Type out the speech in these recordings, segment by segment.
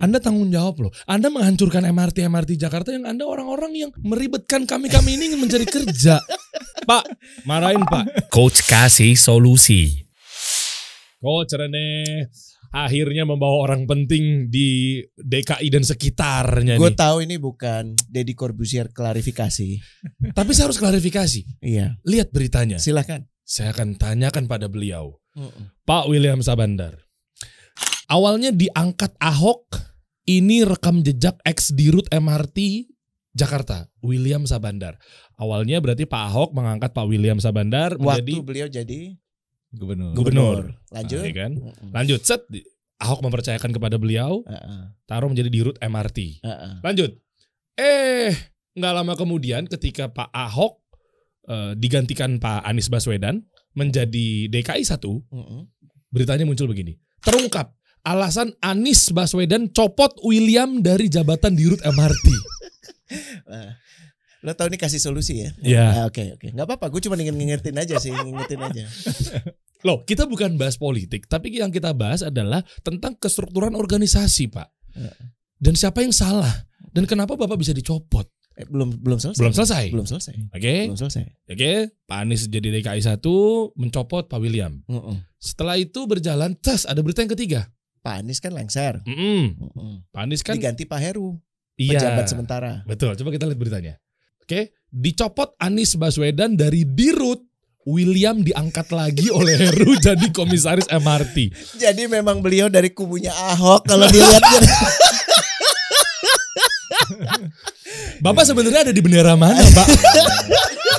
Anda tanggung jawab loh. Anda menghancurkan MRT MRT Jakarta yang Anda orang-orang yang meribetkan kami kami ini ingin mencari kerja. Pak, marahin Pak. Coach kasih solusi. Coach Rene akhirnya membawa orang penting di DKI dan sekitarnya. Gue tahu ini bukan Deddy Corbusier klarifikasi. Tapi saya harus klarifikasi. Iya. Lihat beritanya. Silakan. Saya akan tanyakan pada beliau. Uh -uh. Pak William Sabandar. Awalnya diangkat Ahok ini rekam jejak ex dirut MRT Jakarta, William Sabandar. Awalnya berarti Pak Ahok mengangkat Pak William Sabandar Waktu menjadi beliau jadi gubernur. Gubernur. Ah, Lanjut. Nah, kan? Lanjut. Set Ahok mempercayakan kepada beliau, uh -uh. taruh menjadi dirut MRT. Uh -uh. Lanjut. Eh, nggak lama kemudian ketika Pak Ahok uh, digantikan Pak Anies Baswedan menjadi DKI satu uh -uh. beritanya muncul begini. Terungkap alasan Anies Baswedan copot William dari jabatan di Rut MRT. Lo tau ini kasih solusi ya? Iya. Yeah. Oke, nah, oke. Okay, Gak apa-apa, gue cuma ingin ngingetin aja sih, ngingetin aja. Loh, kita bukan bahas politik, tapi yang kita bahas adalah tentang kestrukturan organisasi, Pak. Dan siapa yang salah? Dan kenapa Bapak bisa dicopot? Eh, belum belum selesai. Belum selesai. Belum selesai. Oke. Okay. Belum selesai. Oke, okay. Pak Anies jadi DKI 1 mencopot Pak William. Uh -uh. Setelah itu berjalan, tas ada berita yang ketiga. Pak Anies kan lengser. Mm -mm. Mm -mm. Pak Anies kan diganti Pak Heru. Iya. Pejabat sementara. Betul. Coba kita lihat beritanya. Oke, dicopot Anies Baswedan dari Dirut William diangkat lagi oleh Heru jadi komisaris MRT. Jadi memang beliau dari kubunya Ahok kalau dilihat. Kan. Bapak sebenarnya ada di bendera mana, Pak?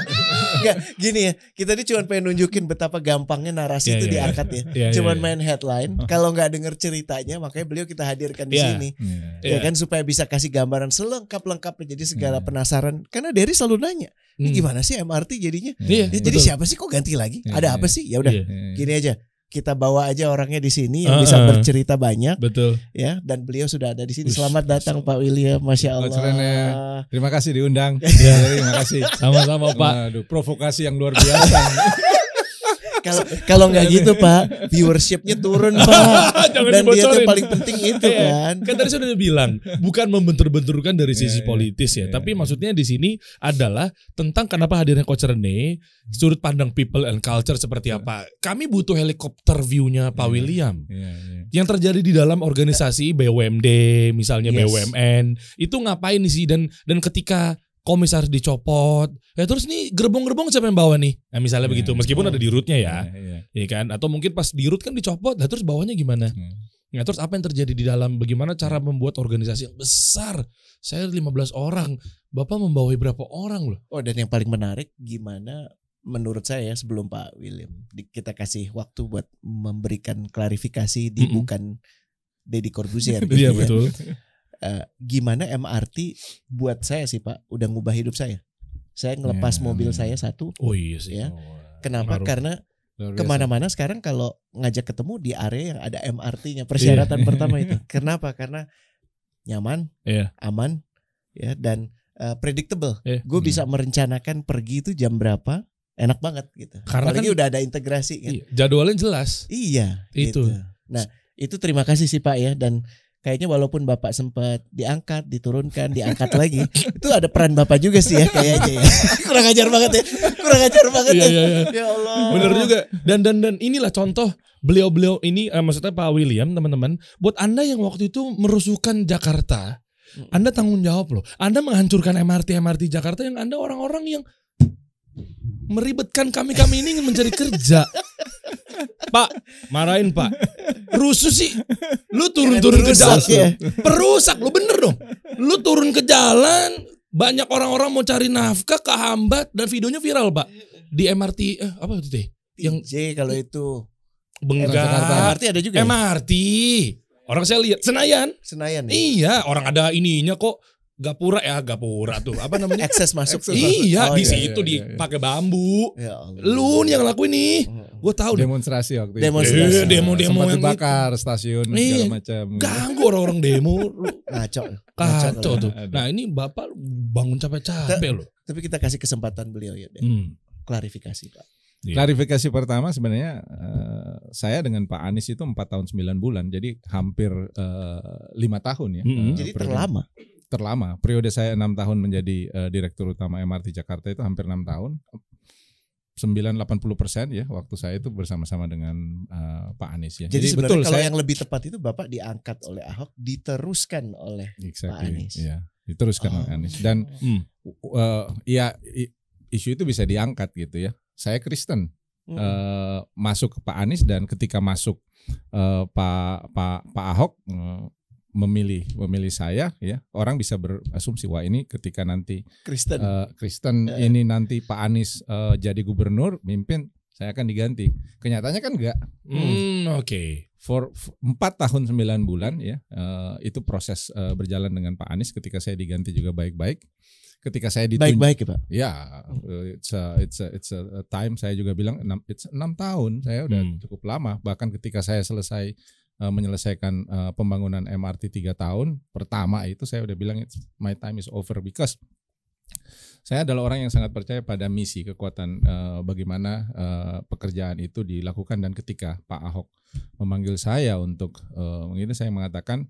Enggak, gini ya. Kita ini cuma pengen nunjukin betapa gampangnya narasi yeah, itu yeah, iya. diangkat ya. Yeah, iya, cuman yeah, main headline, kalau nggak denger ceritanya makanya beliau kita hadirkan di yeah, sini. Yeah, ya iya. kan supaya bisa kasih gambaran selengkap-lengkapnya jadi segala hmm. penasaran karena Derry selalu nanya, ini hmm. gimana sih MRT jadinya? Yeah, ya, jadi siapa sih kok ganti lagi? Ada apa sih? Ya udah, gini aja kita bawa aja orangnya di sini yang uh, bisa bercerita banyak. Betul. Ya, dan beliau sudah ada di sini. Ush, Selamat datang Pak William, masya Allah. Terima ya. kasih, Terima kasih diundang. ya, terima kasih. Sama-sama Pak. Aduh, provokasi yang luar biasa. Kalau kalau nggak gitu Pak, viewershipnya turun Pak. Dan dia yang paling penting iya, itu iya. kan. Kan tadi sudah bilang bukan membentur-benturkan dari sisi iya, politis ya, tapi maksudnya di sini adalah tentang kenapa hadirnya Coach Rene, sudut pandang people and culture seperti apa. Kami butuh helikopter viewnya Pak William. Yang terjadi di dalam organisasi BUMD, misalnya yes. BUMN, itu ngapain sih dan dan ketika komisaris dicopot. Ya terus nih gerbong-gerbong siapa yang bawa nih? Nah, misalnya ya, begitu. Iya. Meskipun ada di rootnya ya. Iya ya. ya kan? Atau mungkin pas di root kan dicopot, nah terus bawahnya gimana? Ya. Nah, terus apa yang terjadi di dalam? Bagaimana cara membuat organisasi yang besar? Saya 15 orang. Bapak membawa berapa orang loh? Oh, dan yang paling menarik gimana menurut saya ya sebelum Pak William kita kasih waktu buat memberikan klarifikasi di mm -mm. bukan Deddy Corbuzier. Iya gitu ya. betul uh, gimana MRT buat saya sih Pak udah ngubah hidup saya. Saya ngelepas yeah. mobil saya satu. Oh iya sih. Ya. Oh, Kenapa? Baru. Karena kemana-mana sekarang kalau ngajak ketemu di area yang ada MRT-nya persyaratan yeah. pertama itu. Kenapa? Karena nyaman, yeah. aman, ya dan uh, predictable. Yeah. Gue hmm. bisa merencanakan pergi itu jam berapa, enak banget gitu. Karena Apalagi kan, udah ada integrasi kan. Iya, jadwalnya jelas. Iya. Itu. Gitu. Nah, itu terima kasih sih Pak ya dan kayaknya walaupun bapak sempat diangkat, diturunkan, diangkat lagi, itu ada peran bapak juga sih ya kayaknya ya. kurang ajar banget ya, kurang ajar banget iya, ya. Iya, iya. Ya Allah. Benar juga. Dan dan dan inilah contoh beliau-beliau ini, eh, maksudnya Pak William teman-teman, buat anda yang waktu itu merusuhkan Jakarta, anda tanggung jawab loh. Anda menghancurkan MRT MRT Jakarta yang Anda orang-orang yang meribetkan kami kami ini ingin mencari kerja. Pak, marahin Pak. Rusuh sih. Lu turun-turun ke jalan. Ya. Perusak lu bener dong. Lu turun ke jalan, banyak orang-orang mau cari nafkah kehambat dan videonya viral, Pak. Di MRT eh, apa itu teh? Yang J kalau itu. Bengga. MRT ada juga. Ya? MRT. Orang saya lihat Senayan. Senayan. Ya? Iya, orang ada ininya kok gapura ya gapura tuh apa namanya akses masuk Access oh, iya oh, di iya, situ iya, iya, dipakai iya. bambu ya lu nih yang lakuin nih gue tahu demonstrasi waktu itu demonstrasi eh, demo demo Sempat yang gitu. dibakar itu. stasiun eh, segala iya. macam ganggu orang-orang demo ngaco ngaco tuh nah ini bapak bangun capek-capek loh tapi kita kasih kesempatan beliau ya deh hmm. klarifikasi pak Yeah. Klarifikasi pertama sebenarnya uh, saya dengan Pak Anies itu empat tahun 9 bulan, jadi hampir eh, lima 5 tahun ya. Hmm. Uh, jadi terlama terlama. Periode saya enam tahun menjadi uh, direktur utama MRT Jakarta itu hampir enam tahun. sembilan puluh persen ya waktu saya itu bersama-sama dengan uh, Pak Anies ya. Jadi, Jadi sebenarnya betul, kalau saya, yang lebih tepat itu Bapak diangkat oleh Ahok, diteruskan oleh exactly, Pak Anies. ya diteruskan oh. oleh Anies dan hmm, uh, ya isu itu bisa diangkat gitu ya. Saya Kristen. Uh, masuk ke Pak Anies dan ketika masuk uh, Pak Pak Pak Ahok uh, memilih memilih saya ya orang bisa berasumsi wah ini ketika nanti Kristen uh, Kristen yeah. ini nanti Pak Anies uh, jadi gubernur mimpin saya akan diganti kenyataannya kan enggak hmm, oke okay. for empat tahun 9 bulan ya uh, itu proses uh, berjalan dengan Pak Anies ketika saya diganti juga baik-baik ketika saya ditunjuk baik-baik ya Pak ya it's a, it's a, it's a time saya juga bilang enam it's 6 tahun saya udah hmm. cukup lama bahkan ketika saya selesai Eh, menyelesaikan uh, pembangunan MRT tiga tahun pertama itu saya udah bilang my time is over because saya adalah orang yang sangat percaya pada misi kekuatan uh, bagaimana uh, pekerjaan itu dilakukan dan ketika Pak Ahok memanggil saya untuk uh, saya mengatakan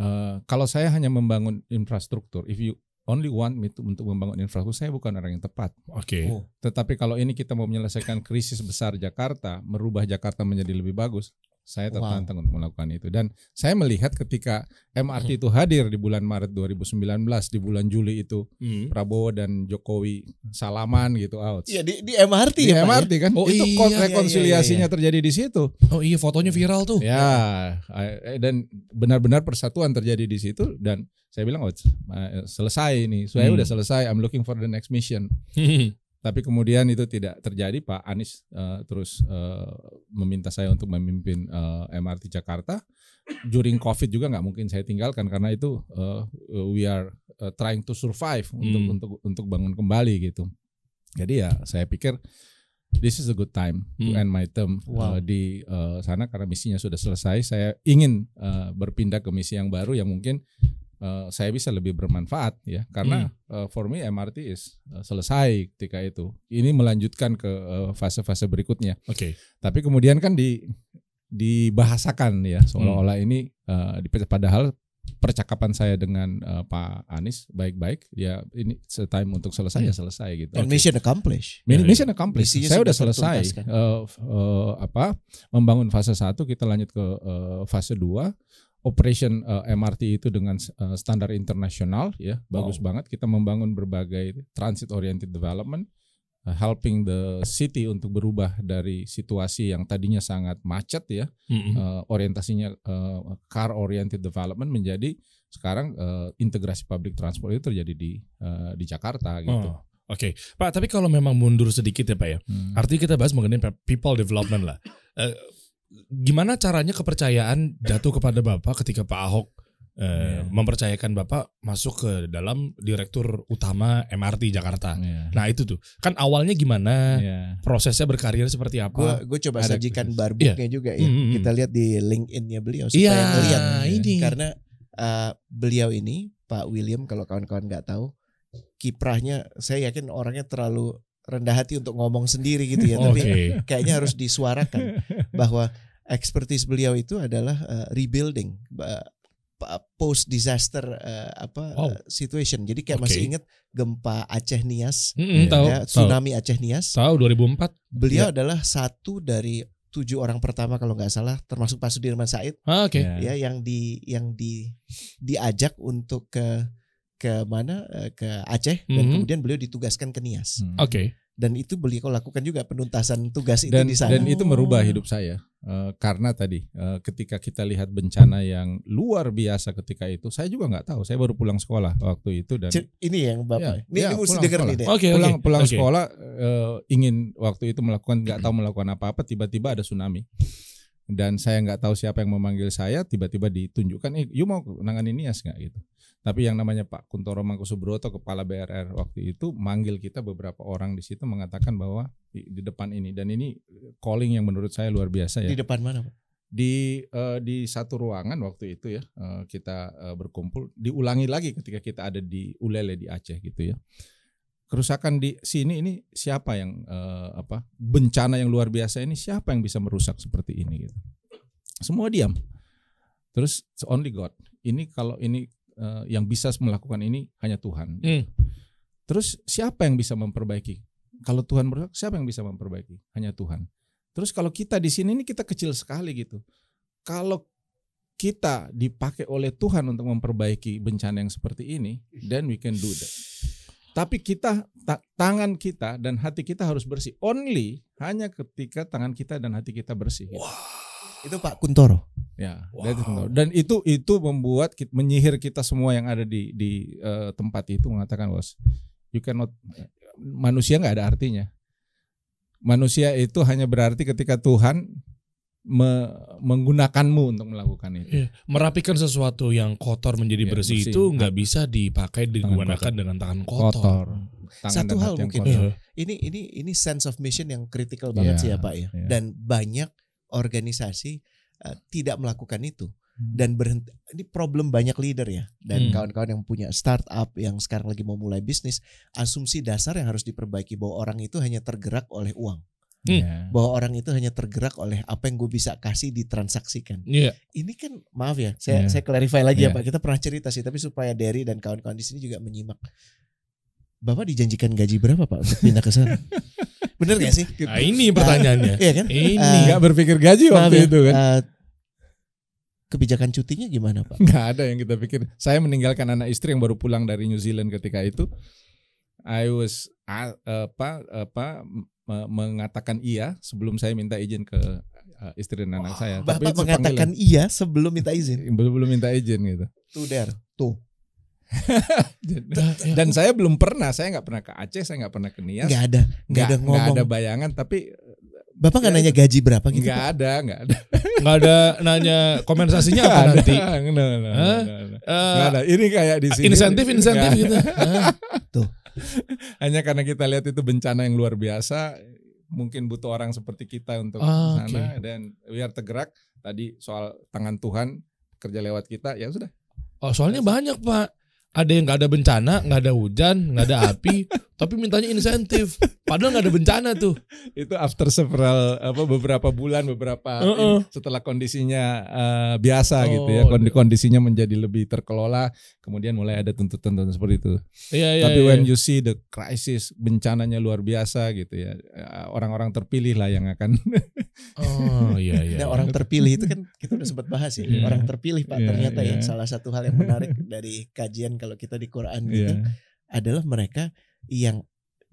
uh, kalau saya hanya membangun infrastruktur if you only want me to, untuk membangun infrastruktur saya bukan orang yang tepat. Oke. Okay. Oh. Tetapi kalau ini kita mau menyelesaikan krisis besar Jakarta, merubah Jakarta menjadi lebih bagus, saya tertantang wow. untuk melakukan itu dan saya melihat ketika MRT hmm. itu hadir di bulan Maret 2019, di bulan Juli itu hmm. Prabowo dan Jokowi salaman gitu out. ya di, di MRT di ya. ya? MRT kan. Oh, itu iya, rekonsiliasinya iya, iya, iya. terjadi di situ. Oh iya fotonya viral tuh. Ya eh, dan benar-benar persatuan terjadi di situ dan saya bilang oh selesai ini. Saya hmm. udah selesai. I'm looking for the next mission. Tapi kemudian itu tidak terjadi, Pak Anies uh, terus uh, meminta saya untuk memimpin uh, eh, MRT Jakarta. During COVID juga nggak mungkin saya tinggalkan karena itu uh, we are uh, trying to survive hmm. untuk untuk untuk bangun kembali gitu. Jadi ya saya pikir this is a good time hmm. to end my term wow. uh, di uh, sana karena misinya sudah selesai. Saya ingin uh, berpindah ke misi yang baru yang mungkin Eh, saya bisa lebih bermanfaat ya karena hmm. uh, for me MRT is uh, selesai ketika itu. Ini melanjutkan ke fase-fase uh, berikutnya. Oke. Okay. Tapi kemudian kan di dibahasakan ya seolah-olah hmm. ini uh, padahal percakapan saya dengan uh, Pak Anies baik-baik ya ini time untuk selesai ya hmm. selesai gitu. okay. mission accomplished. Ya, ya. mission accomplished. Yeah. Saya sudah selesai uh, uh, apa membangun fase satu kita lanjut ke uh, fase dua operation uh, eh, MRT itu dengan uh, standar internasional ya bagus banget kita membangun berbagai transit oriented development uh, helping the city untuk berubah dari situasi yang tadinya sangat macet ya mm-hmm. uh, orientasinya uh, car oriented development menjadi sekarang uh, integrasi public transport itu terjadi di uh, di Jakarta gitu. Oh. Oke, okay. Pak. Tapi kalau memang mundur sedikit ya, Pak ya. Hmm. Artinya kita bahas mengenai people development lah gimana caranya kepercayaan jatuh kepada Bapak ketika Pak Ahok eh, yeah. mempercayakan Bapak masuk ke dalam direktur utama MRT Jakarta. Yeah. Nah, itu tuh. Kan awalnya gimana? Yeah. Prosesnya berkarir seperti apa? Gue coba Ada sajikan barbuknya yeah. juga ya. Mm -hmm. Kita lihat di LinkedIn-nya beliau supaya yeah, ngelihat ini. karena uh, beliau ini Pak William kalau kawan-kawan nggak tahu kiprahnya saya yakin orangnya terlalu rendah hati untuk ngomong sendiri gitu ya, okay. tapi kayaknya harus disuarakan bahwa expertise beliau itu adalah uh, rebuilding uh, post disaster uh, eh, apa wow. uh, situation. Jadi kayak okay. masih ingat gempa Aceh Nias, mm -hmm, ya, tahu, ya, tsunami tahu. Aceh Nias. Tahu 2004. Beliau ya. adalah satu dari tujuh orang pertama kalau nggak salah termasuk Pak Sudirman Said. Ah, Oke. Okay. Ya. ya. yang di yang di diajak untuk ke ke mana ke Aceh mm -hmm. dan mm-hmm. kemudian beliau ditugaskan ke Nias. Mm. Oke. Okay dan itu beliau lakukan juga penuntasan tugas itu dan, di sana. Dan itu merubah hidup saya uh, karena tadi uh, ketika kita lihat bencana yang luar biasa ketika itu, saya juga nggak tahu. Saya baru pulang sekolah waktu itu dan ini yang bapak. Ya, ini, ya, ini mesti dengar nih. Oke, Okay, pulang pulang okay. sekolah uh, ingin waktu itu melakukan nggak tahu melakukan apa-apa, tiba-tiba ada tsunami dan saya nggak tahu siapa yang memanggil saya, tiba-tiba ditunjukkan, eh, you mau nanganin Nias nggak gitu? Tapi yang namanya Pak Kuntoro Mangkusubroto kepala BRR waktu itu manggil kita beberapa orang di situ mengatakan bahwa di, di depan ini dan ini calling yang menurut saya luar biasa ya. Di depan mana, Pak? Di uh, di satu ruangan waktu itu ya uh, kita uh, berkumpul diulangi lagi ketika kita ada di Ulele di Aceh gitu ya. Kerusakan di sini ini siapa yang uh, apa bencana yang luar biasa ini siapa yang bisa merusak seperti ini gitu. Semua diam. Terus only God. Ini kalau ini uh, yang bisa melakukan ini hanya Tuhan. Hmm. Terus siapa yang bisa memperbaiki? Kalau Tuhan berhak, siapa yang bisa memperbaiki? Hanya Tuhan. Terus kalau kita di sini ini kita kecil sekali gitu. Kalau kita dipakai oleh Tuhan untuk memperbaiki bencana yang seperti ini, then we can do that. Tapi kita ta tangan kita dan hati kita harus bersih. Only hanya ketika tangan kita dan hati kita bersih. Gitu. Wow itu Pak Kuntoro. Ya, wow. Dan itu itu membuat menyihir kita semua yang ada di di uh, tempat itu mengatakan bos, you cannot manusia nggak ada artinya. Manusia itu hanya berarti ketika Tuhan me menggunakanmu untuk melakukan itu. ya, Merapikan sesuatu yang kotor menjadi ya, bersih, bersih itu nggak bisa dipakai digunakan kotor. dengan tangan kotor. kotor. Tangan Satu hal mungkin iya. Ini ini ini sense of mission yang kritikal banget ya, sih ya Pak ya. ya Dan banyak organisasi uh, tidak melakukan itu hmm. dan berhenti ini problem banyak leader ya dan hmm. kawan-kawan hmm. yang punya startup yang sekarang lagi mau mulai bisnis asumsi dasar yang harus diperbaiki bahwa orang itu hanya tergerak oleh uang hmm. Iya. bahwa orang itu hanya tergerak oleh apa yang gue bisa kasih ditransaksikan. Yeah. Ini kan maaf ya, saya yeah. saya clarify lagi yeah. ya iya. Pak. Kita pernah cerita sih, tapi supaya Derry dan kawan-kawan di sini juga menyimak. Bapak dijanjikan gaji berapa Pak untuk pindah ke sana? Bener gak sih? Nah, ini pertanyaannya. iya kan? Ini uh, eh, gak berpikir gaji waktu ya. itu kan. Eh, kebijakan cutinya gimana Pak? Gak ada yang kita pikir. Saya meninggalkan anak istri yang baru pulang dari New Zealand ketika itu. I was apa apa mengatakan iya sebelum saya minta izin ke eh, istri dan anak saya. Bapak Tapi mengatakan panggilan. iya sebelum minta izin. Belum minta izin gitu. Tuh der, tuh dan, saya belum pernah, saya nggak pernah ke Aceh, saya nggak pernah ke Nias. Nggak ada, nggak ada ngomong. Gak ada bayangan, tapi Bapak nggak ya, nanya gaji berapa gitu? Nggak ada, nggak ada. Nggak ada nanya kompensasinya apa ada, nanti? Nggak no, no, no, uh, ada. Ini kayak di sini. Insentif, insentif gitu. Tuh. Hanya karena kita lihat itu bencana yang luar biasa, mungkin butuh orang seperti kita untuk ah, sana okay. dan biar tergerak. Tadi soal tangan Tuhan kerja lewat kita, ya sudah. Oh, soalnya banyak pak ada yang nggak ada bencana, nggak ada hujan, nggak ada api, tapi mintanya insentif padahal nggak ada bencana tuh itu after several apa beberapa bulan beberapa uh -uh. setelah kondisinya uh, biasa oh, gitu ya oh, kondi iya. kondisinya menjadi lebih terkelola kemudian mulai ada tuntutan-tuntutan seperti itu iya, iya, tapi iya. when iya. you see the crisis bencananya luar biasa gitu ya eh, orang-orang terpilih lah yang akan oh iya iya nah, iya. orang terpilih itu kan kita udah sempat bahas ya yeah. orang terpilih pak yeah, ternyata yeah. ya salah satu hal yang menarik dari kajian kalau kita di Quran gitu yeah. adalah mereka yang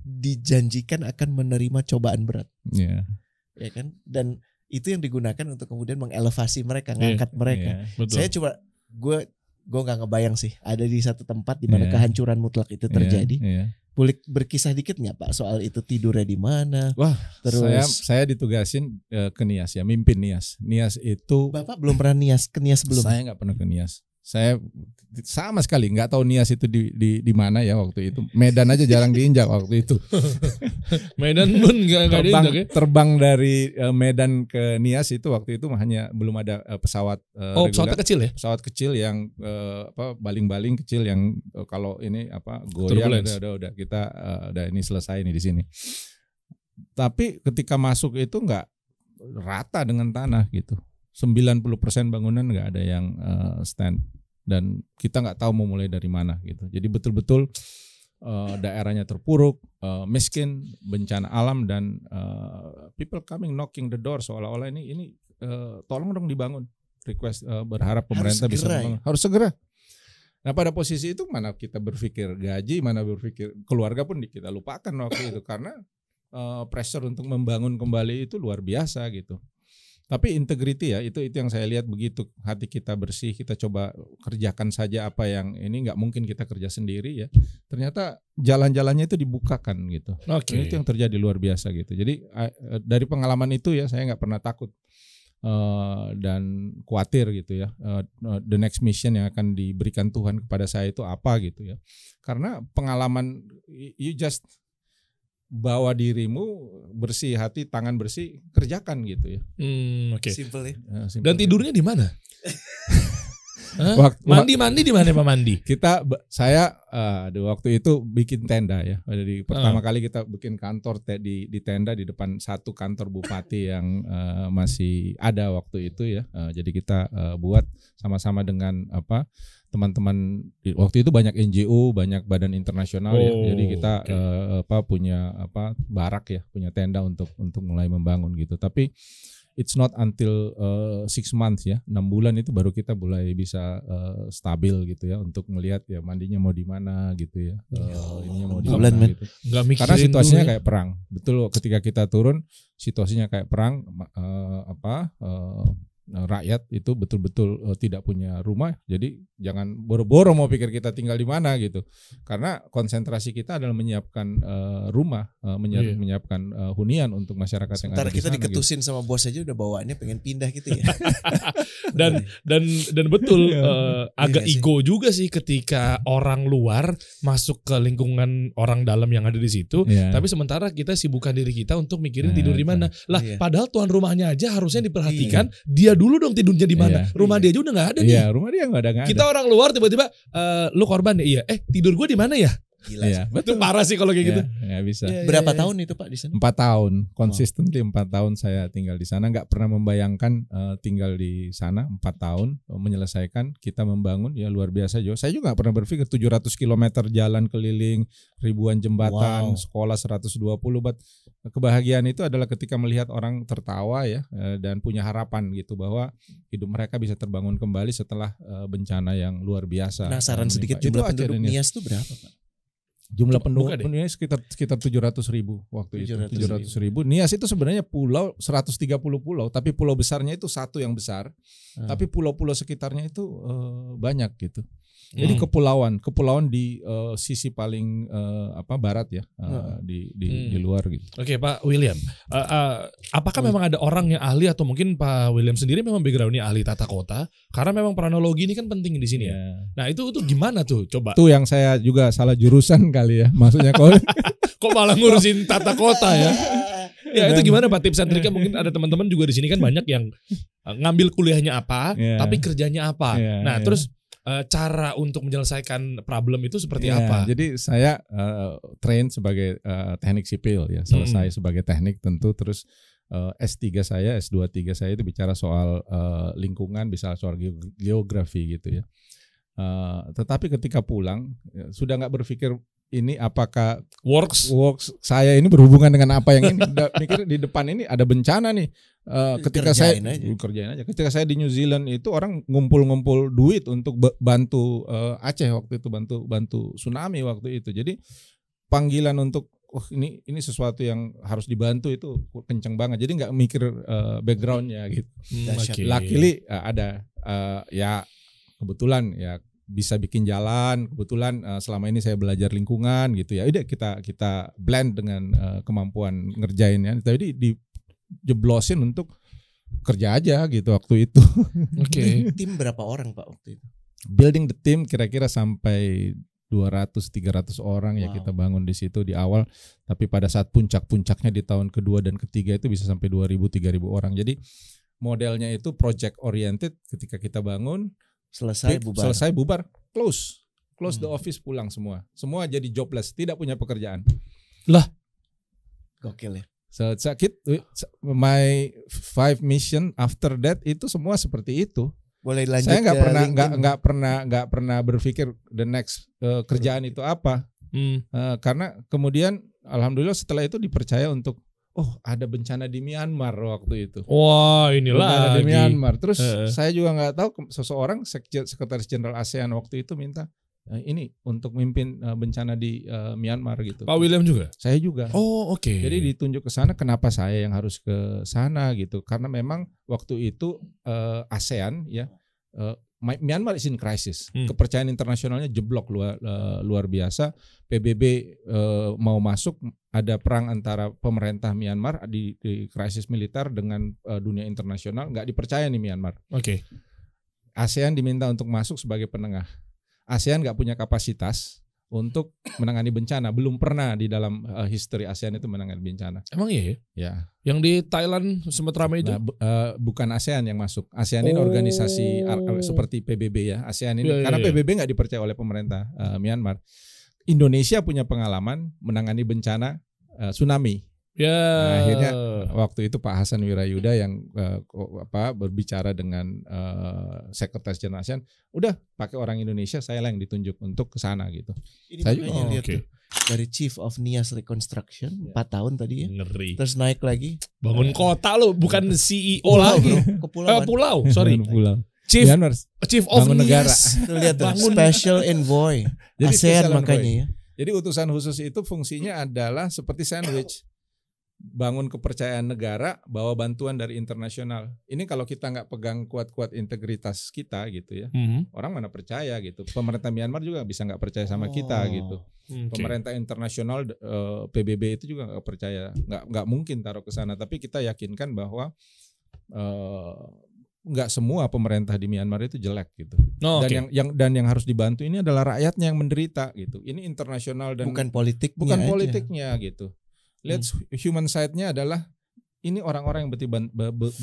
dijanjikan akan menerima cobaan berat. Yeah. Ya kan? Dan itu yang digunakan untuk kemudian mengelevasi mereka, iya, ngangkat mereka. Yeah, iya, Saya coba gue gue nggak ngebayang sih ada di satu tempat di mana yeah. kehancuran mutlak itu iya, terjadi. Yeah, yeah. Boleh berkisah dikit nggak Pak soal itu tidurnya di mana? Wah, terus saya saya ditugasin uh, ke Nias ya, mimpin Nias. Nias itu Bapak belum pernah Nias, ke Nias belum? Saya nggak pernah ke Nias saya sama sekali nggak tahu Nias itu di di, di mana ya waktu itu. Medan aja jarang diinjak waktu itu. Medan pun nggak terbang, diinjak ya. Terbang dari eh, Medan ke Nias itu waktu itu hanya belum ada eh, pesawat uh, Oh, pesawat kecil ya? Pesawat kecil yang uh, apa baling-baling kecil yang kalau ini apa goyang udah, udah udah kita udah ini selesai nih di sini. Tapi ketika masuk itu nggak rata dengan tanah gitu. 90% bangunan nggak ada yang uh, stand dan kita nggak tahu mau mulai dari mana gitu. Jadi betul-betul uh, daerahnya terpuruk, uh, miskin, bencana alam dan uh, people coming knocking the door seolah-olah ini ini uh, tolong dong dibangun. Request uh, berharap pemerintah bisa segera, Ya? Harus segera. Nah pada posisi itu mana kita berpikir gaji, mana berpikir keluarga pun kita lupakan waktu itu karena uh, pressure untuk membangun kembali itu luar biasa gitu. Tapi integriti ya itu itu yang saya lihat begitu hati kita bersih kita coba kerjakan saja apa yang ini nggak mungkin kita kerja sendiri ya. Ternyata jalan-jalannya itu dibukakan gitu. Oke. Okay. Itu yang terjadi luar biasa gitu. Jadi e, dari pengalaman itu ya saya nggak pernah takut uh, dan khawatir gitu ya. Uh, the next mission yang akan diberikan Tuhan kepada saya itu apa gitu ya. Karena pengalaman you just bawa dirimu bersih hati tangan bersih kerjakan gitu ya. Hmm, oke. Okay. Simple ya. Nah, simple Dan ya. tidurnya ya. di mana? waktu, mandi mandi di mana pak mandi? Kita saya uh, di waktu itu bikin tenda ya. Jadi pertama uh. kali kita bikin kantor te, di di tenda di depan satu kantor bupati yang uh, masih ada waktu itu ya. Uh, jadi kita uh, buat sama-sama dengan apa teman-teman waktu itu banyak NGO, banyak badan internasional ya. oh, ya. Jadi kita okay. uh, eh, apa punya apa barak ya, punya tenda untuk untuk mulai membangun gitu. Tapi it's not until uh, six months ya enam bulan itu baru kita mulai bisa uh, stabil gitu ya untuk melihat ya mandinya mau di mana gitu ya uh, ininya mau di mana gitu karena situasinya kayak perang betul ketika kita turun situasinya kayak perang uh, apa uh, Eh, rakyat itu betul-betul eh, tidak punya rumah jadi jangan boro-boro mau pikir kita tinggal di mana gitu karena konsentrasi kita adalah menyiapkan eh, rumah iya. menyiapkan hunian untuk masyarakat Sementara yang ada kita di sana, gitu. diketusin gitu. sama bos aja udah bawaannya pengen pindah gitu ya dan dan dan betul uh, agak iya ego juga sih ketika orang luar masuk ke lingkungan orang dalam yang ada di situ yeah. tapi sementara kita sibukkan diri kita untuk mikirin yeah. tidur di mana lah yeah. padahal tuan rumahnya aja harusnya iya. diperhatikan yeah. dia dulu dong tidurnya di mana. Iya, rumah iya. dia aja udah nggak ada iya, nih. Iya, rumah dia gak ada. Gak Kita orang luar tiba-tiba uh, lu korban ya. Iya. Eh tidur gue di mana ya? Gila iya, sih. Betul. Itu parah sih kalau kayak iya, gitu. Iya, bisa. Berapa iya. tahun itu Pak di sana? Empat tahun. Konsisten oh. empat tahun saya tinggal di sana. Gak pernah membayangkan uh, tinggal di sana empat tahun eh, menyelesaikan kita membangun ya luar biasa Jo. Saya juga gak pernah berpikir 700 km jalan keliling, ribuan jembatan, wow. sekolah 120 buat kebahagiaan itu adalah ketika melihat orang tertawa ya eh, dan punya harapan gitu bahwa hidup mereka bisa terbangun kembali setelah bencana yang luar biasa. Penasaran sedikit jumlah penduduk Nias itu berapa Pak? Jumlah penduduk penduduknya sekitar sekitar 700 ribu waktu 700 itu. 700 ribu. ribu. Nias itu sebenarnya pulau 130 pulau, tapi pulau besarnya itu satu yang besar. Hmm. Tapi pulau-pulau sekitarnya itu uh, banyak gitu. Jadi hmm. kepulauan, kepulauan di uh, sisi paling uh, apa barat ya uh, hmm. di di, hmm. di luar gitu. Oke okay, Pak William, uh, uh, apakah hmm. memang ada orang yang ahli atau mungkin Pak William sendiri memang backgroundnya ahli tata kota? Karena memang peranologi ini kan penting di sini yeah. ya. Iya. Nah itu itu gimana tuh coba? Itu yang saya juga salah jurusan kali ya, maksudnya kok kok malah ngurusin tata kota ya? ya itu gimana Pak tips triknya mungkin ada teman-teman juga di sini kan banyak yang ngambil kuliahnya apa yeah. tapi kerjanya apa. Yeah, nah, yeah. terus Eh, cara untuk menyelesaikan problem itu seperti yeah, apa? Jadi saya uh, train sebagai uh, teknik sipil ya, selesai mm. sebagai teknik tentu terus uh, S3 saya, S23 saya itu bicara soal uh, lingkungan, bisa soal geografi gitu ya. Uh, tetapi ketika pulang ya, sudah nggak berpikir ini apakah works works saya ini berhubungan dengan apa yang ini mikir di depan ini ada bencana nih Eh, ketika kerjain saya aja. kerjain aja ketika saya di New Zealand itu orang ngumpul-ngumpul duit untuk bantu uh, Aceh waktu itu bantu bantu tsunami waktu itu jadi panggilan untuk oh, ini ini sesuatu yang harus dibantu itu kenceng banget jadi nggak mikir uh, backgroundnya gitu hmm, Laki-laki uh, ada uh, ya kebetulan ya bisa bikin jalan kebetulan uh, selama ini saya belajar lingkungan gitu ya udah kita kita blend dengan uh, kemampuan ngerjainnya tapi di, di jeblosin untuk kerja aja gitu waktu itu. Oke. Okay. tim berapa orang Pak waktu itu? Building the team kira-kira sampai 200 300 orang ya wow. ya kita bangun di situ di awal tapi pada saat puncak-puncaknya di tahun kedua dan ketiga itu bisa sampai 2000 3000 orang. Jadi modelnya itu project oriented ketika kita bangun selesai bubar. Selesai bubar, close. Close hmm. the office pulang semua. Semua jadi jobless, tidak punya pekerjaan. Lah. Gokil ya. So sakit my five mission after that itu semua seperti itu. Boleh lanjut. Saya nggak pernah nggak nggak pernah nggak pernah berpikir the next uh, kerjaan itu apa. Hmm. Uh, karena kemudian alhamdulillah setelah itu dipercaya untuk oh ada bencana di Myanmar waktu itu. Wah wow, inilah bencana lagi. di Myanmar. Terus uh. saya juga nggak tahu seseorang sekretaris jenderal ASEAN waktu itu minta Eh, ini untuk mimpin eh, bencana di uh, Myanmar gitu. Pak William juga? Saya juga. Oh, oke. Okay. Jadi ditunjuk ke sana kenapa saya yang harus ke sana gitu? Karena memang waktu itu uh, ASEAN ya uh, Myanmar is in crisis. Hmm. Kepercayaan internasionalnya jeblok luar uh, luar biasa. PBB uh, mau masuk ada perang antara pemerintah Myanmar di, di krisis militer dengan uh, dunia internasional nggak dipercaya nih Myanmar. Oke. Okay. ASEAN diminta untuk masuk sebagai penengah ASEAN nggak punya kapasitas untuk menangani bencana. Belum pernah di dalam uh, history ASEAN itu menangani bencana. Emang iya ya? Ya. Yang di Thailand sempat ramai itu? Nah, bu, uh, bukan ASEAN yang masuk. ASEAN oh. ini organisasi eh, seperti PBB ya. ASEAN ini ya, karena ya. PBB nggak dipercaya oleh pemerintah uh, Myanmar. Indonesia punya pengalaman menangani bencana uh, tsunami Ya. Nah, akhirnya waktu itu Pak Hasan Wirayuda yang uh, apa berbicara dengan uh, Sekretaris Jenderal udah pakai orang Indonesia saya lah yang ditunjuk untuk ke sana gitu. Ini saya juga oh, lihat okay. dari Chief of Nias Reconstruction iya. empat 4 tahun tadi ya. Ngeri. Terus naik lagi. Bangun nah. kota lo bukan nah. CEO lagi. Ke Kepulauan. Eh, pulau, kan? sorry. pulau. Chief, Chief of bangun negara. Tuh, lihat tuh, Special Envoy Jadi ASEAN makanya ya. Jadi utusan khusus itu fungsinya adalah seperti sandwich bangun kepercayaan negara bawa bantuan dari internasional. Ini kalau kita nggak pegang kuat-kuat integritas kita gitu ya, mm-hmm. orang mana percaya gitu. Pemerintah Myanmar juga bisa nggak percaya sama oh. kita gitu. Okay. Pemerintah internasional eh, PBB itu juga nggak percaya, nggak nggak mungkin taruh ke sana. Tapi kita yakinkan bahwa eh, nggak semua pemerintah di Myanmar itu jelek gitu. Oh, dan yang yang dan yang harus dibantu ini adalah rakyatnya yang menderita gitu. Ini internasional dan bukan politik Bukan aja. politiknya gitu lihat hmm. human side-nya adalah ini orang-orang yang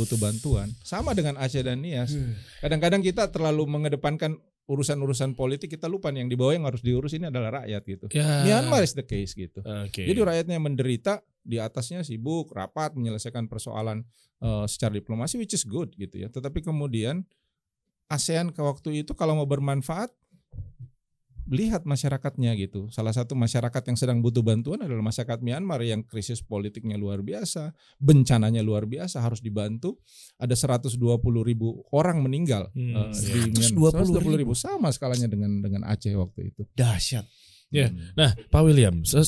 butuh bantuan sama dengan Aceh dan Nias. Kadang-kadang kita terlalu mengedepankan urusan-urusan politik kita lupa nih yang di bawah yang harus diurus ini adalah rakyat gitu. Yeah. Myanmar is the case gitu. Okay. Jadi rakyatnya menderita di atasnya sibuk rapat menyelesaikan persoalan uh, secara diplomasi which is good gitu ya. Tetapi kemudian ASEAN ke waktu itu kalau mau bermanfaat lihat masyarakatnya gitu. Salah satu masyarakat yang sedang butuh bantuan adalah masyarakat Myanmar yang krisis politiknya luar biasa, bencananya luar biasa harus dibantu. Ada 120 ribu orang meninggal hmm. uh, di Myanmar. 120 ribu. sama skalanya dengan dengan Aceh waktu itu. Dahsyat. Ya, yeah. hmm. nah Pak William, uh,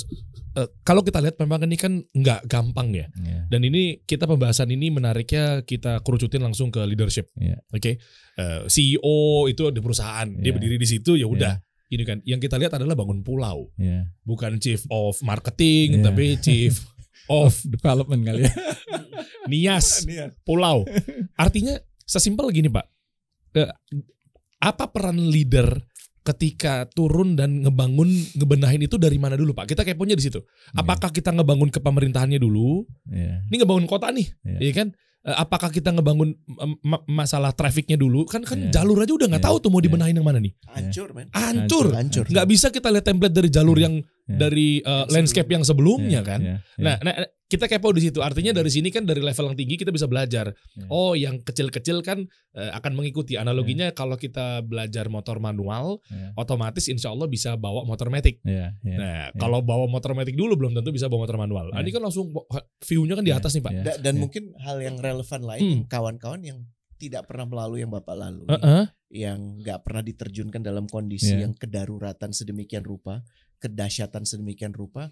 kalau kita lihat memang ini kan nggak gampang ya. Yeah. Dan ini kita pembahasan ini menariknya kita kerucutin langsung ke leadership. Yeah. Oke, okay? uh, eh, CEO itu di perusahaan, yeah. dia iya. berdiri di situ ya iya. udah. Yeah ini kan yang kita lihat adalah bangun pulau yeah. bukan chief of marketing yeah. tapi chief of, development kali ya nias, pulau artinya sesimpel gini pak apa peran leader ketika turun dan ngebangun ngebenahin itu dari mana dulu pak kita kayak punya di situ iya. apakah kita ngebangun ke pemerintahannya dulu yeah. ini ngebangun kota nih yeah. ya iya kan Eh, apakah kita ngebangun masalah trafiknya dulu kan kan yeah. jalur aja udah nggak yeah. tahu tuh mau dibenahin yeah. yang mana nih hancur men hancur nggak bisa kita lihat template dari jalur yeah. Hmm. yang dari uh, landscape yang sebelumnya yeah, kan. Yeah, Nah, nah kita kepo di situ. Artinya dari sini kan dari level yang tinggi kita bisa belajar. Yeah. Oh, yang kecil-kecil kan uh, akan mengikuti. Analoginya yeah. kalau kita belajar motor manual, yeah. otomatis insya Allah bisa bawa motor matic. Yeah, yeah, nah, yeah. kalau bawa motor matic dulu belum tentu bisa bawa motor manual. Yeah. Ini kan langsung view-nya kan di atas yeah, nih, Pak. Yeah, dan yeah. mungkin hal yang relevan lain hmm. kawan-kawan hmm. yang tidak pernah melalui yang Bapak lalui. Uh -uh yang nggak pernah diterjunkan dalam kondisi yeah. yang kedaruratan sedemikian rupa kedahsyatan sedemikian rupa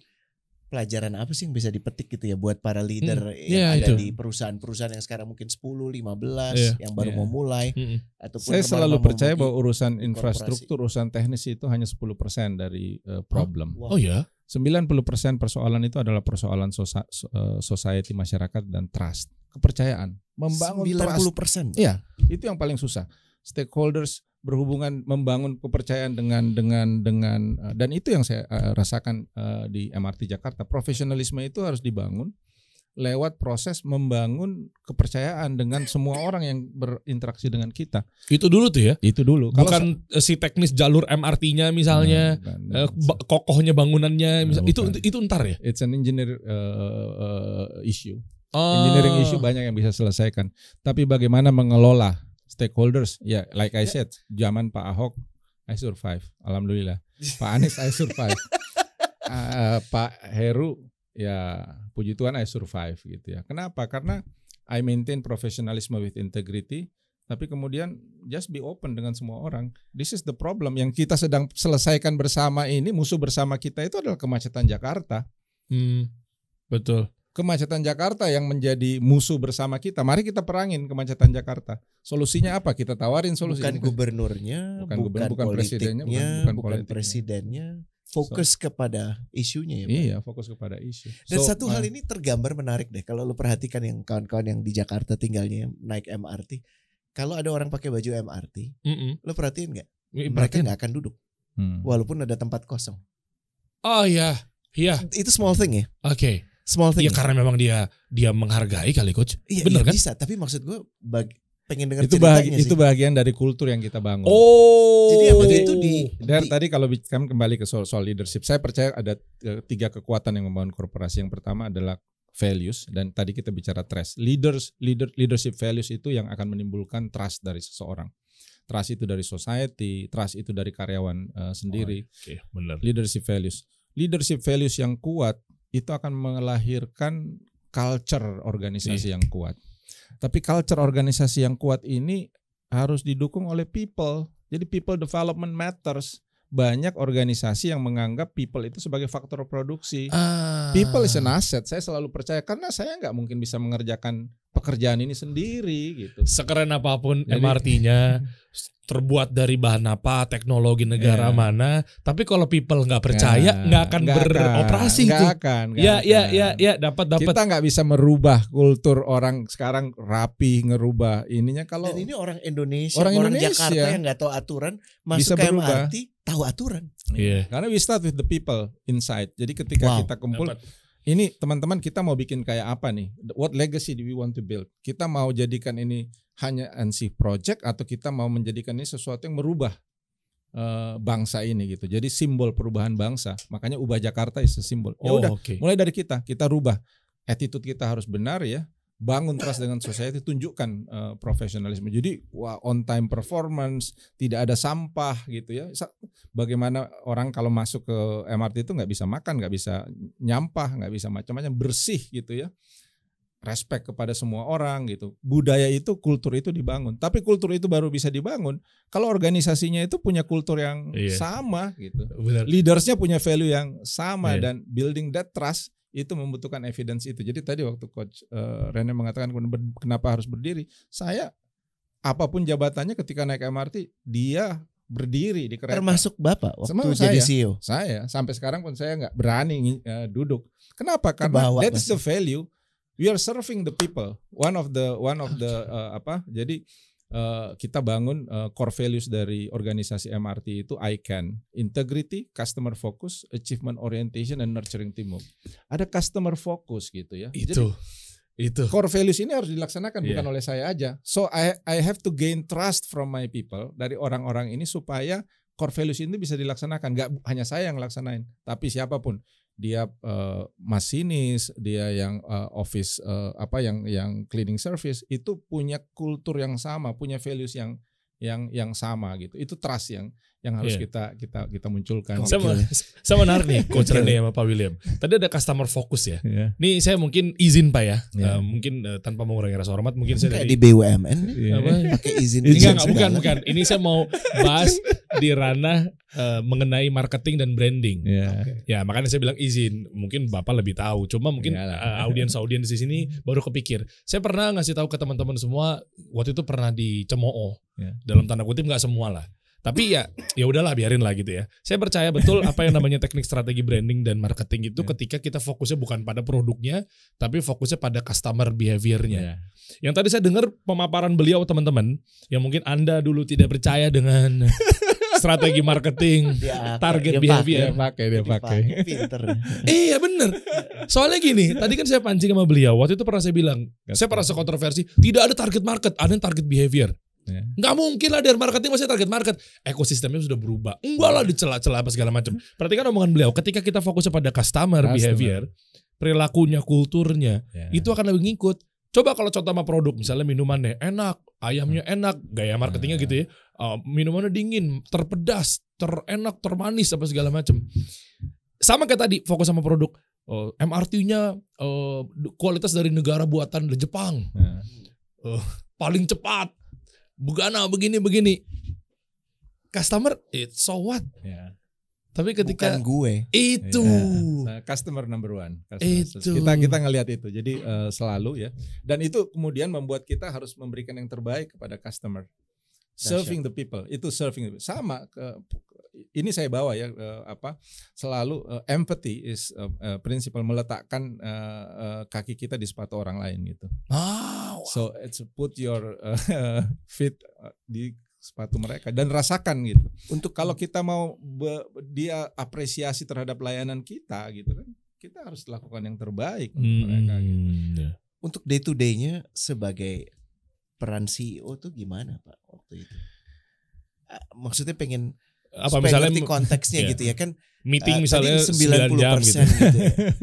pelajaran apa sih yang bisa dipetik gitu ya buat para leader hmm, yang yeah, ada itu. di perusahaan-perusahaan yang sekarang mungkin 10, 15 yeah, yang baru yeah. mau mulai mm-hmm. ataupun Saya selalu percaya bahwa urusan infrastruktur, urusan teknis itu hanya 10% dari uh, problem. oh, Wow. Oh ya. 90% persoalan itu adalah persoalan eh, society masyarakat dan trust, kepercayaan. Membangun 90%. trust. Iya, itu yang paling susah. Stakeholders berhubungan membangun kepercayaan dengan dengan dengan eh, dan itu yang saya eh, rasakan eh, di MRT Jakarta profesionalisme itu harus dibangun lewat proses membangun kepercayaan dengan semua orang yang berinteraksi dengan kita. Itu dulu tuh ya. Itu dulu. Bukan Kalau, si teknis jalur MRT-nya misalnya, nah, nah, kokohnya bangunannya, misal, itu itu ntar ya. It's an engineer uh, uh, issue. Ah. Engineering issue banyak yang bisa selesaikan. Tapi bagaimana mengelola stakeholders ya yeah, like I ya. said zaman Pak Ahok I survive alhamdulillah Pak Anies I survive uh, Pak Heru ya puji Tuhan I survive gitu ya kenapa karena I maintain professionalism with integrity tapi kemudian just be open dengan semua orang. This is the problem yang kita sedang selesaikan bersama ini musuh bersama kita itu adalah kemacetan Jakarta. Hmm, betul kemacetan Jakarta yang menjadi musuh bersama kita. Mari kita perangin kemacetan Jakarta. Solusinya apa? Kita tawarin solusi. Bukan gubernurnya, bukan, bukan, bukan presidennya, bukan, bukan, bukan presidennya. Fokus so, kepada isunya ya. Pak. Iya, fokus kepada isu. Dan so, satu uh, hal nah. ini tergambar menarik deh. Kalau lo perhatikan yang kawan-kawan yang di Jakarta tinggalnya naik MRT, kalau ada orang pakai baju MRT, mm -mm. lo perhatiin nggak? Mereka nggak akan duduk, hmm. walaupun ada tempat kosong. Oh iya, iya. Itu small thing ya. Oke. Okay small thing. Ya karena memang dia dia menghargai kali coach. Iya, Bener iya, kan? Bisa, tapi maksud gue bagi pengen dengar itu bahagi, sih. itu bagian dari kultur yang kita bangun. Oh. Jadi apa itu di dan di, tadi kalau kami kembali ke soal, soal leadership, saya percaya ada tiga kekuatan yang membangun korporasi. Yang pertama adalah values dan tadi kita bicara trust. Leaders leader leadership values itu yang akan menimbulkan trust dari seseorang. Trust itu dari society, trust itu dari karyawan uh, sendiri. Oh, Oke, okay, benar. Leadership values. Leadership values yang kuat itu akan melahirkan culture organisasi yeah. yang kuat. Tapi culture organisasi yang kuat ini harus didukung oleh people. Jadi people development matters. Banyak organisasi yang menganggap people itu sebagai faktor produksi. Ah. People is an asset. Saya selalu percaya karena saya nggak mungkin bisa mengerjakan pekerjaan ini sendiri gitu. Sekeren apapun MRT-nya terbuat dari bahan apa, teknologi negara yeah. mana, tapi kalau people nggak percaya nah, nggak akan gak beroperasi akan, tuh. Gak akan, gak ya, akan. ya ya ya dapat dapat. Kita nggak bisa merubah kultur orang sekarang rapi ngerubah ininya kalau Dan ini orang Indonesia, orang, orang Indonesia, Jakarta yang nggak tahu aturan masuk bisa ke MRT tahu aturan. Iya. Yeah. Karena we start with the people inside. Jadi ketika wow. kita kumpul Dapat ini teman-teman kita mau bikin kayak apa nih? What legacy do we want to build? Kita mau jadikan ini hanya NC project atau kita mau menjadikan ini sesuatu yang merubah uh, bangsa ini gitu. Jadi simbol perubahan bangsa. Makanya ubah Jakarta itu simbol. Ya udah, oh, okay. mulai dari kita, kita rubah. Attitude kita harus benar ya bangun trust dengan society tunjukkan uh, profesionalisme. Jadi wah on time performance, tidak ada sampah gitu ya. Bagaimana orang kalau masuk ke MRT itu nggak bisa makan, nggak bisa nyampah, nggak bisa macam-macam, bersih gitu ya. Respect kepada semua orang gitu. Budaya itu, kultur itu dibangun. Tapi kultur itu baru bisa dibangun kalau organisasinya itu punya kultur yang iya. sama gitu. Benar. Leadersnya punya value yang sama iya. dan building that trust itu membutuhkan evidence itu. Jadi tadi waktu coach uh, Rene mengatakan kenapa harus berdiri, saya apapun jabatannya ketika naik MRT dia berdiri di kereta. Termasuk bapak waktu Semang jadi saya, CEO. Saya sampai sekarang pun saya nggak berani uh, duduk. Kenapa? Karena Kebawa, that's pasti. the value. We are serving the people. One of the one of the uh, apa? Jadi Eh, kita bangun eh, core values dari organisasi MRT itu I can integrity, customer focus, achievement orientation and nurturing teamwork. Ada customer focus gitu ya. Itu. Jadi, itu core values ini harus dilaksanakan yeah. bukan oleh saya aja. So I I have to gain trust from my people dari orang-orang ini supaya core values ini bisa dilaksanakan. Gak hanya saya yang laksanain, tapi siapapun dia uh, masinis, dia yang uh, office uh, apa yang yang cleaning service itu punya kultur yang sama, punya values yang yang yang sama gitu. Itu trust yang yang harus yeah. kita kita kita munculkan. Oh, sama sama menarik nih coach Rene sama Pak William. Tadi ada customer fokus ya. Yeah. Nih saya mungkin izin Pak ya. Yeah. Iya. Uh, mungkin uh, tanpa mengurangi rasa hormat mungkin saya dari, di BUMN yeah. apa? pakai izin. Enggak, enggak bukan bukan. Ini saya mau bahas di ranah uh, mengenai marketing dan branding. Yeah. Okay. Ya makanya saya bilang izin, mungkin bapak lebih tahu. Cuma mungkin iya eh, audiens audiens di sini hmm. baru kepikir. Saya pernah ngasih tahu ke teman-teman semua waktu itu pernah dicemooh yeah. dalam tanda kutip nggak semua lah. Tapi ya ya udahlah biarin lah gitu ya. Saya percaya betul apa yang namanya teknik strategi branding dan marketing itu yeah. ketika kita fokusnya bukan pada produknya tapi fokusnya pada customer behaviornya. Yeah. Yang tadi saya dengar pemaparan beliau teman-teman yang mungkin Anda dulu tidak percaya dengan strategi marketing, dia, iya, target dia behavior dia iya, pakai dia pakai. iya bener. Soalnya gini, tadi kan saya pancing sama beliau. Waktu itu pernah saya bilang, saya pernah sekontroversi Tidak ada target market, ada yang target behavior. Ya. Gak mungkin lah dari marketing masih target market ekosistemnya sudah berubah enggak lah celah-celah apa segala macam perhatikan omongan beliau ketika kita fokus pada customer, customer. behavior perilakunya, kulturnya, yeah. itu akan lebih ngikut. Coba kalau contoh sama produk, misalnya minumannya enak, ayamnya hmm. enak, gaya marketingnya gitu ya. Uh, minumannya dingin, terpedas, terenak, termanis, apa segala macam. Sama kayak tadi, fokus sama produk. Uh, eh, MRT-nya uh, eh, kualitas dari negara buatan dari Jepang. Uh, paling cepat, begana, begini, begini. Customer, it's so what? Yeah. Tapi ketika Bukan gue itu yeah. customer number one. Customer itu kita kita ngelihat itu. Jadi uh, selalu ya. Dan itu kemudian membuat kita harus memberikan yang terbaik kepada customer. Serving the people itu serving sama ke, ini saya bawa ya eh, apa selalu eh, empathy is uh, prinsipal meletakkan kaki kita di sepatu orang lain gitu. Oh, wow. So it's put your uh, feet di sepatu mereka dan rasakan gitu. Untuk kalau kita mau be, dia apresiasi terhadap layanan kita gitu kan, kita harus lakukan yang terbaik untuk hmm, mereka gitu. Yeah. Untuk day to daynya sebagai peran CEO tuh gimana Pak waktu itu? Eh, maksudnya pengen apa misalnya di konteksnya yeah. gitu ya kan meeting uh, misalnya 9 jam gitu. gitu ya.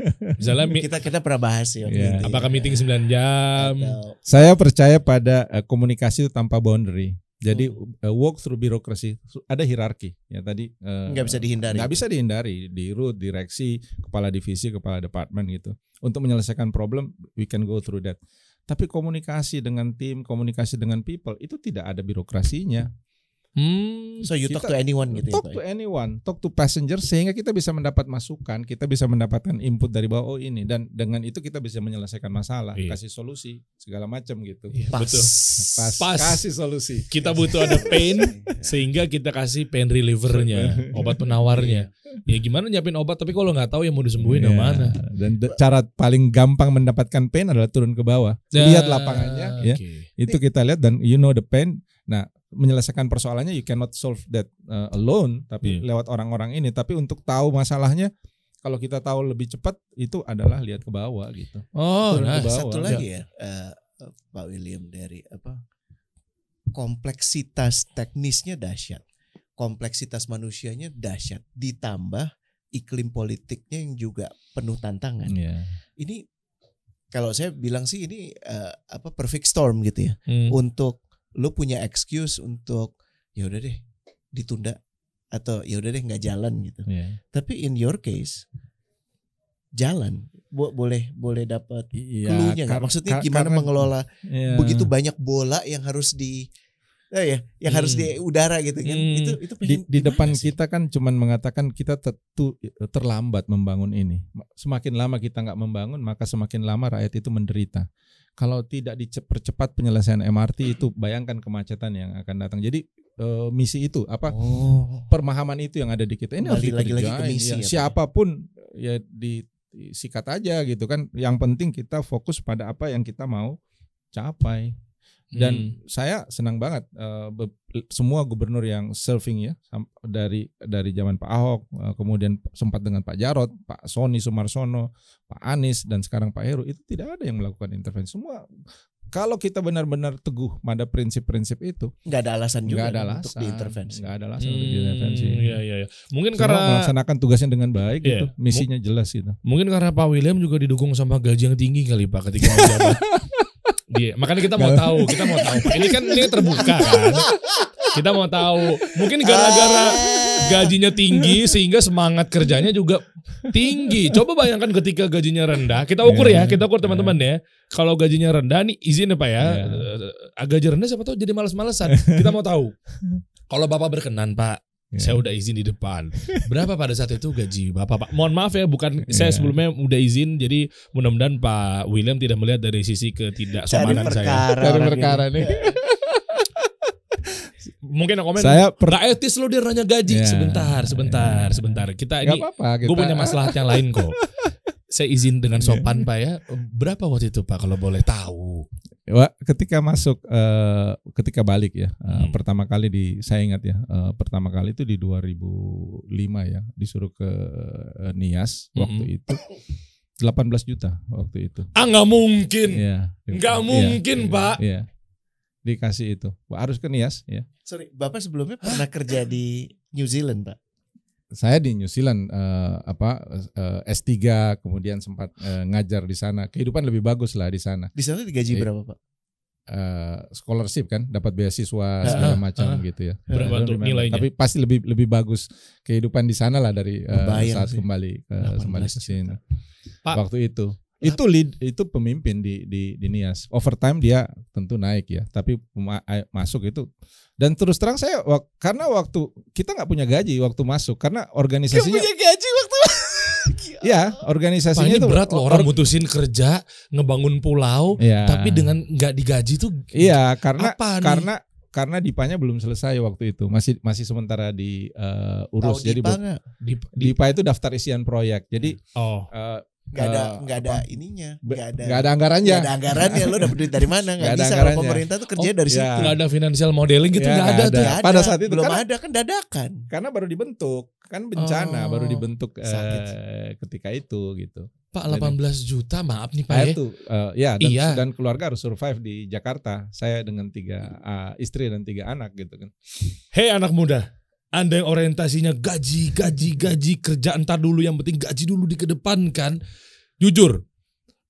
misalnya kita kita pernah bahas iya, ya yeah. apakah meeting 9 jam saya percaya pada eh, komunikasi itu tanpa boundary jadi hmm. uh, walk through birokrasi ada hierarki ya tadi uh, nggak bisa dihindari. Nggak bisa dihindari di root, direksi, kepala divisi, kepala departemen gitu. Untuk menyelesaikan problem we can go through that. Tapi komunikasi dengan tim, komunikasi dengan people itu tidak ada birokrasinya. Hmm, so you talk to anyone gitu. Ya, talk ya, to anyone, talk to passenger sehingga kita bisa mendapat masukan, kita bisa mendapatkan input dari bawah oh ini dan dengan itu kita bisa menyelesaikan masalah, iya. kasih solusi segala macam gitu. Iya, Pas. Betul. Pas, Pas. Kasih solusi. Kita butuh ada pain sehingga kita kasih pain relievernya, obat penawarnya. Iya. ya gimana nyiapin obat tapi kalau nggak tahu yang mau disembuhin yeah. mana. Dan cara paling gampang mendapatkan pain adalah turun ke bawah. Nah, lihat lapangannya okay. ya. Itu kita lihat dan you know the pain. Nah, menyelesaikan persoalannya you cannot solve that uh, alone tapi yeah. lewat orang-orang ini tapi untuk tahu masalahnya kalau kita tahu lebih cepat itu adalah lihat ke bawah gitu. Oh, bawah. satu lagi ya, ya uh, Pak William dari apa kompleksitas teknisnya dahsyat, kompleksitas manusianya dahsyat ditambah iklim politiknya yang juga penuh tantangan. Yeah. Ini kalau saya bilang sih ini uh, apa perfect storm gitu ya hmm. untuk lu punya excuse untuk ya udah deh ditunda atau ya udah deh nggak jalan gitu. Yeah. Tapi in your case jalan Bo boleh boleh dapat ya, nggak maksudnya gimana mengelola yeah. begitu banyak bola yang harus di oh ya yang hmm. harus di hmm. udara gitu kan hmm. itu itu di, di depan sih? kita kan cuman mengatakan kita tertu, terlambat membangun ini semakin lama kita nggak membangun maka semakin lama rakyat itu menderita kalau tidak dipercepat penyelesaian MRT itu bayangkan kemacetan yang akan datang jadi e, misi itu apa oh. permahaman itu yang ada di kita ini Bali harus lagi lagi ya, ya, ya? siapapun ya di sikat aja gitu kan yang penting kita fokus pada apa yang kita mau capai dan hmm. saya senang banget uh, semua gubernur yang serving ya dari dari zaman Pak Ahok uh, kemudian sempat dengan Pak Jarot, Pak Sony Sumarsono, Pak Anies dan sekarang Pak Heru itu tidak ada yang melakukan intervensi semua kalau kita benar-benar teguh pada prinsip-prinsip itu nggak ada alasan juga ada alasan, untuk diintervensi nggak ada alasan hmm, untuk diintervensi iya, iya, iya, mungkin Semua karena melaksanakan tugasnya dengan baik iya, gitu misinya jelas gitu mungkin karena Pak William juga didukung sama gaji yang tinggi kali Pak ketika menjabat Dia, makanya kita mau tahu, kita mau tahu. Ini kan ini terbuka kan. Kita mau tahu. Mungkin gara-gara gajinya tinggi sehingga semangat kerjanya juga tinggi. Coba bayangkan ketika gajinya rendah, kita ukur ya, kita ukur teman-teman ya. Kalau gajinya rendah nih izin ya Pak ya. Iya. Eh, agak rendah siapa tahu jadi malas malesan Kita mau tahu. Kalau Bapak berkenan Pak, Yeah. Saya udah izin di depan. Berapa pada saat itu gaji Bapak Pak? Mohon maaf ya, bukan yeah. saya sebelumnya udah izin. Jadi mudah-mudahan Pak William tidak melihat dari sisi ketidak sopanan saya. Dari perkara nih. Mungkin aku komen. Saya per... Gak etis lo dia nanya gaji. Yeah. Sebentar, sebentar, yeah. sebentar. Kita Gak ini, apa -apa, kita... gue punya masalah yang lain kok. saya izin dengan sopan yeah. Pak ya. Berapa waktu itu Pak kalau boleh tahu? ketika masuk uh, ketika balik ya uh, hmm. pertama kali di saya ingat ya uh, pertama kali itu di 2005 ya disuruh ke uh, Nias hmm. waktu itu 18 juta waktu itu. Ah nggak mungkin. Ya, nggak ya, mungkin ya, pak. Ya, dikasih itu. Harus ke Nias ya. Sorry, bapak sebelumnya pernah kerja di New Zealand pak? saya di New Zealand uh, apa uh, eh, S3 kemudian sempat uh, ngajar di sana. Kehidupan lebih bagus lah di sana. Di sana digaji berapa, Pak? Uh, scholarship kan dapat beasiswa ah, segala ah, macam uh, gitu ya. Berapa tuh nilainya? Tapi pasti lebih lebih bagus kehidupan di sana lah dari uh, saat sih. kembali ke kembali ke sini. Pak, Waktu itu itu lead itu pemimpin di di di Nias overtime dia tentu naik ya tapi masuk itu dan terus terang saya wak, karena waktu kita nggak punya gaji waktu masuk karena organisasinya gak punya gaji waktu Ya, organisasinya itu berat loh orang mutusin kerja, ngebangun pulau, ya. tapi dengan nggak digaji tuh Iya, karena apa karena nih? karena dipanya belum selesai waktu itu masih masih sementara di uh, urus. jadi dipa, dipa, dipa itu daftar isian proyek jadi oh. uh, nggak ada eh, nggak uh, ada ininya nggak ada nggak ada anggarannya nggak ada anggarannya lo dapet duit dari mana nggak bisa kalau pemerintah tuh kerja oh, dari ya. situ nggak ada financial modeling gitu ya, nggak ya, ada, ada tuh ada. pada saat itu belum karena, ada kan dadakan karena baru dibentuk kan bencana oh, baru dibentuk eh, sakit. Eh, ketika itu gitu Pak 18 Jadi, juta maaf nih Pak ya. Itu uh, eh, ya dan, iya. dan keluarga harus survive di Jakarta. Saya dengan tiga uh, istri dan tiga anak gitu kan. Hei anak muda. Anda yang orientasinya gaji, gaji, gaji, kerja entar dulu yang penting gaji dulu dikedepankan. Jujur,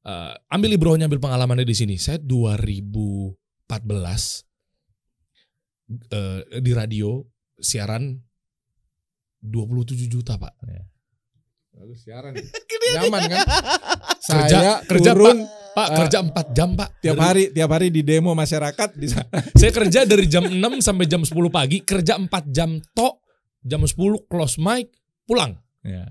uh, ambil ibrohnya, ambil pengalamannya di sini. Saya 2014 uh, eh, di radio siaran 27 juta pak. Yeah. Lalu siaran. Nyaman kan? Saya kerja, turun pak. Pak, uh, kerja 4 jam, Pak. Tiap dari, hari, tiap hari di demo masyarakat di sana. Saya kerja dari jam 6 sampai jam 10 pagi, kerja 4 jam tok, jam 10 close mic, pulang. Ya.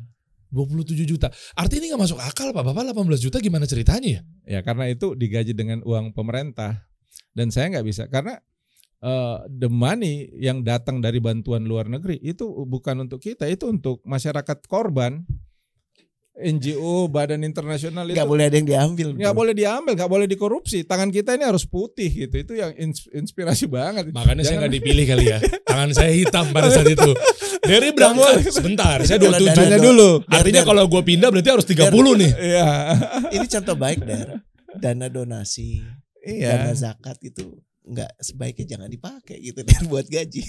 27 juta. Arti ini nggak masuk akal, Pak. Bapak 18 juta gimana ceritanya ya? Ya, karena itu digaji dengan uang pemerintah. Dan saya nggak bisa karena uh, the money yang datang dari bantuan luar negeri itu bukan untuk kita, itu untuk masyarakat korban NGO badan internasional itu nggak boleh ada yang diambil nggak boleh diambil nggak boleh dikorupsi tangan kita ini harus putih gitu itu yang inspirasi banget makanya Jangan. saya nggak dipilih kali ya tangan saya hitam pada saat itu dari berapa sebentar saya dua tujuh dulu artinya kalau gue pindah berarti harus 30 puluh nih iya. ini contoh baik dar dana donasi iya. dana zakat itu nggak sebaiknya jangan dipakai gitu dan buat gaji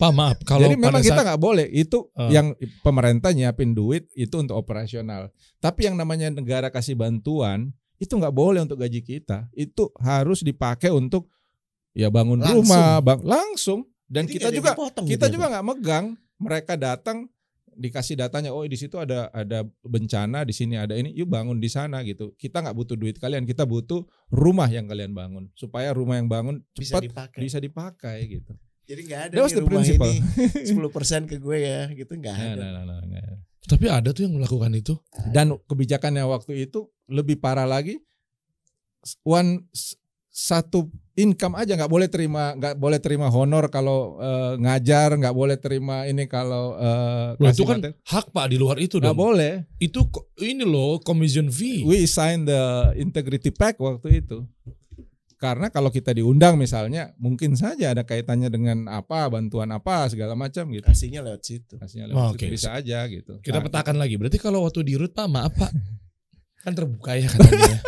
Pak maaf kalau Jadi memang kita nggak boleh itu uh, yang pemerintah nyiapin duit itu untuk operasional. Tapi yang namanya negara kasih bantuan itu nggak boleh untuk gaji kita. Itu harus dipakai untuk ya bangun langsung. rumah, bang langsung dan Jadi kita juga kita gitu ya, juga nggak megang. Mereka datang dikasih datanya oh di situ ada ada bencana di sini ada ini yuk bangun di sana gitu kita nggak butuh duit kalian kita butuh rumah yang kalian bangun supaya rumah yang bangun cepat bisa dipakai, bisa dipakai gitu jadi gak ada That was rumah principle. ini 10% ke gue ya, gitu nggak nah, ada. nah, nah, nah, Tapi ada tuh yang melakukan itu. Dan kebijakannya waktu itu lebih parah lagi. One satu income aja nggak boleh terima nggak boleh terima honor kalau uh, ngajar nggak boleh terima ini kalau uh, itu kan materi. hak pak di luar itu nggak boleh itu ini loh commission fee we sign the integrity pack waktu itu karena kalau kita diundang misalnya mungkin saja ada kaitannya dengan apa bantuan apa segala macam gitu. Kasihnya lewat situ. Kasihnya lewat oh, situ okay. bisa aja gitu. Kita nah, petakan lagi. Berarti kalau waktu di Rut Pak maaf Pak. kan terbuka ya katanya.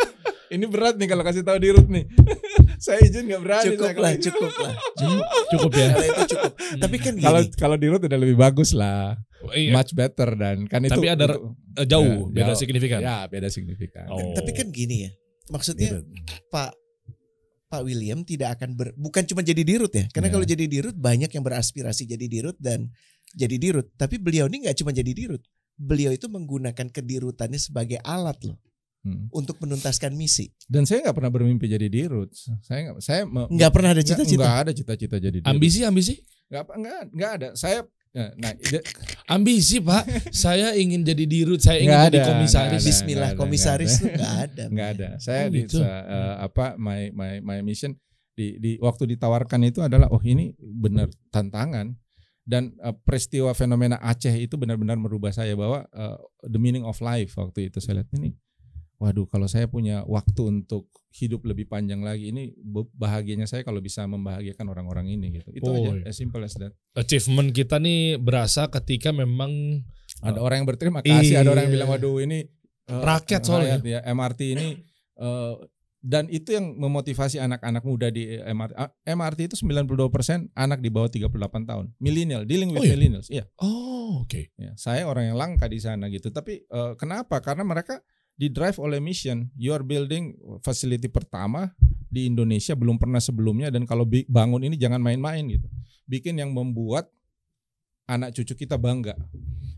Ini berat nih kalau kasih tahu di Rut nih. saya izin nggak berani. Cukup lah, cukup lah. Hmm, cukup ya. Kalau itu cukup. Hmm. Tapi kan Kalau kalau di Rut udah lebih bagus lah. Oh, iya. Much better dan kan itu. Tapi ada itu, jauh, ya, beda jauh. signifikan. Ya, beda signifikan. Oh. Tapi kan gini ya maksudnya iya, Pak Pak William tidak akan ber, bukan cuma jadi dirut ya. Karena yeah. kalau jadi dirut banyak yang beraspirasi jadi dirut dan jadi dirut. Tapi beliau ini nggak cuma jadi dirut. Beliau itu menggunakan kedirutannya sebagai alat loh hmm. untuk menuntaskan misi. Dan saya nggak pernah bermimpi jadi dirut. Saya nggak saya nggak pernah ada cita-cita. Nggak ada cita-cita jadi dirut. Ambisi ambisi? Nggak nggak nggak ada. Saya Eh, nah, ambisi Pak, saya ingin jadi dirut, saya ingin jadi komisaris. Ada, Bismillah, ada, komisaris itu nggak ada. Nggak ada. Saya oh, di uh, apa my my my mission di di waktu ditawarkan itu adalah oh ini benar tantangan dan uh, peristiwa fenomena Aceh itu benar-benar merubah saya bahwa uh, the meaning of life waktu itu saya lihat ini waduh kalau saya punya waktu untuk hidup lebih panjang lagi ini bahagianya saya kalau bisa membahagiakan orang-orang ini gitu itu oh, aja as simple as that achievement kita nih berasa ketika memang ada uh, orang yang berterima kasih iya. ada orang yang bilang iya. waduh ini uh, rakyat eh, soalnya ya MRT ini uh, dan itu yang memotivasi anak-anak muda di MRT ah, MRT itu 92% anak di bawah 38 tahun milenial dealing with oh, iya? millennials iya oh oke okay. ya, saya orang yang langka di sana gitu tapi uh, kenapa karena mereka di drive oleh mission. You are building facility pertama di Indonesia belum pernah sebelumnya dan kalau bangun ini jangan main-main gitu. Bikin yang membuat anak cucu kita bangga.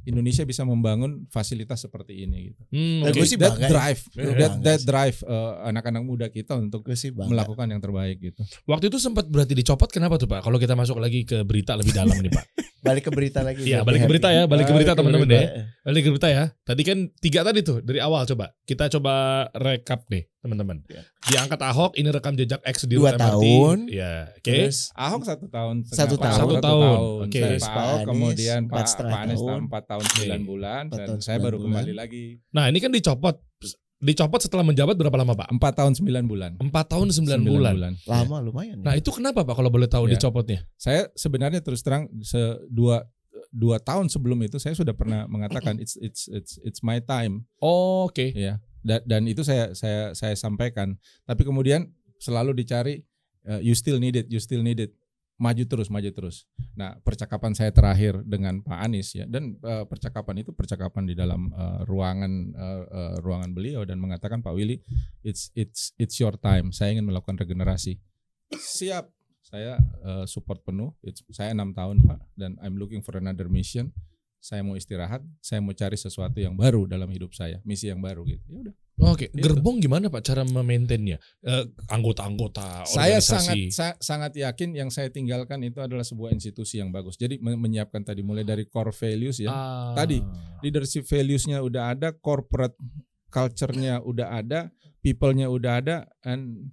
Indonesia bisa membangun fasilitas seperti ini gitu. Hmm, okay. sih that drive, that, that drive anak eh, anak-anak muda kita untuk melakukan yang terbaik gitu. Waktu itu sempat berarti dicopot kenapa tuh Pak? Kalau kita masuk lagi ke berita lebih dalam nih Pak. balik ke berita lagi. Iya, balik ke berita ya, balik ke berita teman-teman ya. Eh. Balik ke berita ya. Tadi kan tiga tadi tuh dari awal coba. Kita coba rekap nih teman-teman. Ya. Diangkat Ahok, ini rekam jejak X di Dua tahun. Iya, oke. Okay. Ahok satu tahun. Satu tahun. Satu tahun. Oke. Okay. Pak Ahok kemudian Pak Anies empat tahun sembilan bulan. Dan saya baru kembali lagi. Nah ini kan dicopot Dicopot setelah menjabat berapa lama Pak? Empat tahun sembilan bulan. Empat tahun sembilan bulan. bulan. Lama iya. lumayan. Ya. Nah itu kenapa Pak kalau boleh tahu ya. dicopotnya? Saya sebenarnya terus terang se dua dua tahun sebelum itu saya sudah pernah mengatakan it's it's it's it's my time. Oh, Oke. Okay. Ya. Dan, dan itu saya saya saya sampaikan. Tapi kemudian selalu dicari uh, you still need it, you still need it maju terus, maju terus. Nah, percakapan saya terakhir dengan Pak Anies ya, dan uh, percakapan itu percakapan di dalam uh, ruangan uh, uh, ruangan beliau dan mengatakan Pak Willy, it's it's it's your time. Saya ingin melakukan regenerasi. Siap, saya uh, support penuh. It's, saya enam tahun Pak, dan I'm looking for another mission saya mau istirahat, saya mau cari sesuatu yang baru dalam hidup saya, misi yang baru gitu. Ya udah. Oh, oke, okay. Gitu. gerbong gimana Pak cara memaintainnya? Eh, anggota-anggota Saya sangat sa sangat yakin yang saya tinggalkan itu adalah sebuah institusi yang bagus. Jadi menyiapkan tadi mulai dari core values ya. Ah. Tadi leadership values-nya udah ada, corporate culture-nya udah ada, people-nya udah ada and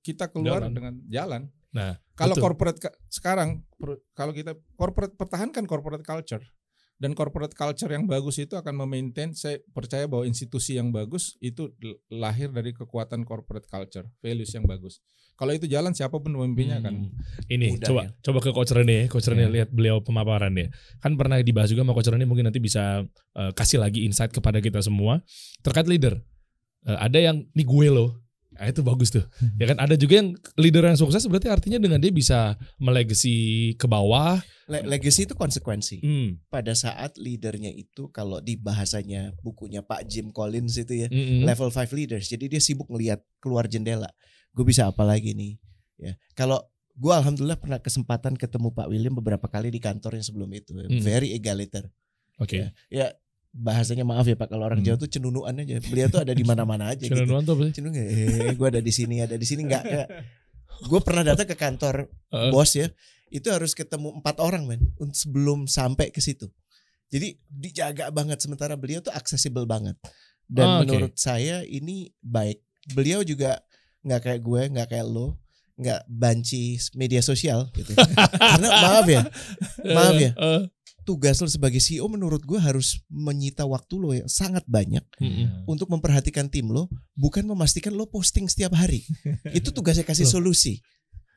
kita keluar jalan. dengan jalan. Nah, kalau corporate sekarang kalau kita corporate pertahankan corporate culture dan corporate culture yang bagus itu akan memaintain saya percaya bahwa institusi yang bagus itu lahir dari kekuatan corporate culture, values yang bagus. Kalau itu jalan siapapun pemimpinnya hmm. kan. Ini Mudah coba ya. coba ke Coach Rene, ya. Coach Rene yeah. lihat beliau pemaparan ya. Kan pernah dibahas juga sama Coach Rene mungkin nanti bisa uh, kasih lagi insight kepada kita semua terkait leader. Uh, ada yang nih gue loh Nah, itu bagus tuh. Hmm. Ya kan ada juga yang leader yang sukses berarti artinya dengan dia bisa melegasi ke bawah. Le legacy itu konsekuensi. Hmm. Pada saat leadernya itu kalau di bahasanya bukunya Pak Jim Collins itu ya, hmm. level 5 leaders. Jadi dia sibuk ngelihat keluar jendela. Gue bisa apa lagi nih? Ya. Kalau gue alhamdulillah pernah kesempatan ketemu Pak William beberapa kali di kantor yang sebelum itu. Hmm. Very egaliter. Oke. Okay. Ya, ya bahasanya maaf ya Pak kalau orang hmm. Jawa tuh cenunuan aja. Beliau tuh ada di mana-mana aja gitu. Cenunuan tuh apa Cenunuan. eh, gue ada di sini, ada di sini enggak. Ya. Gue pernah datang ke kantor bos ya. Itu harus ketemu empat orang men sebelum sampai ke situ. Jadi dijaga banget sementara beliau tuh aksesibel banget. Dan oh, menurut saya ini baik. Beliau juga nggak kayak gue, nggak kayak lo, nggak banci media sosial gitu. Karena maaf ya, maaf ya tugas lo sebagai CEO menurut gue harus menyita waktu lo yang sangat banyak mm-hmm. untuk memperhatikan tim lo, bukan memastikan lo posting setiap hari. Itu tugasnya kasih solusi.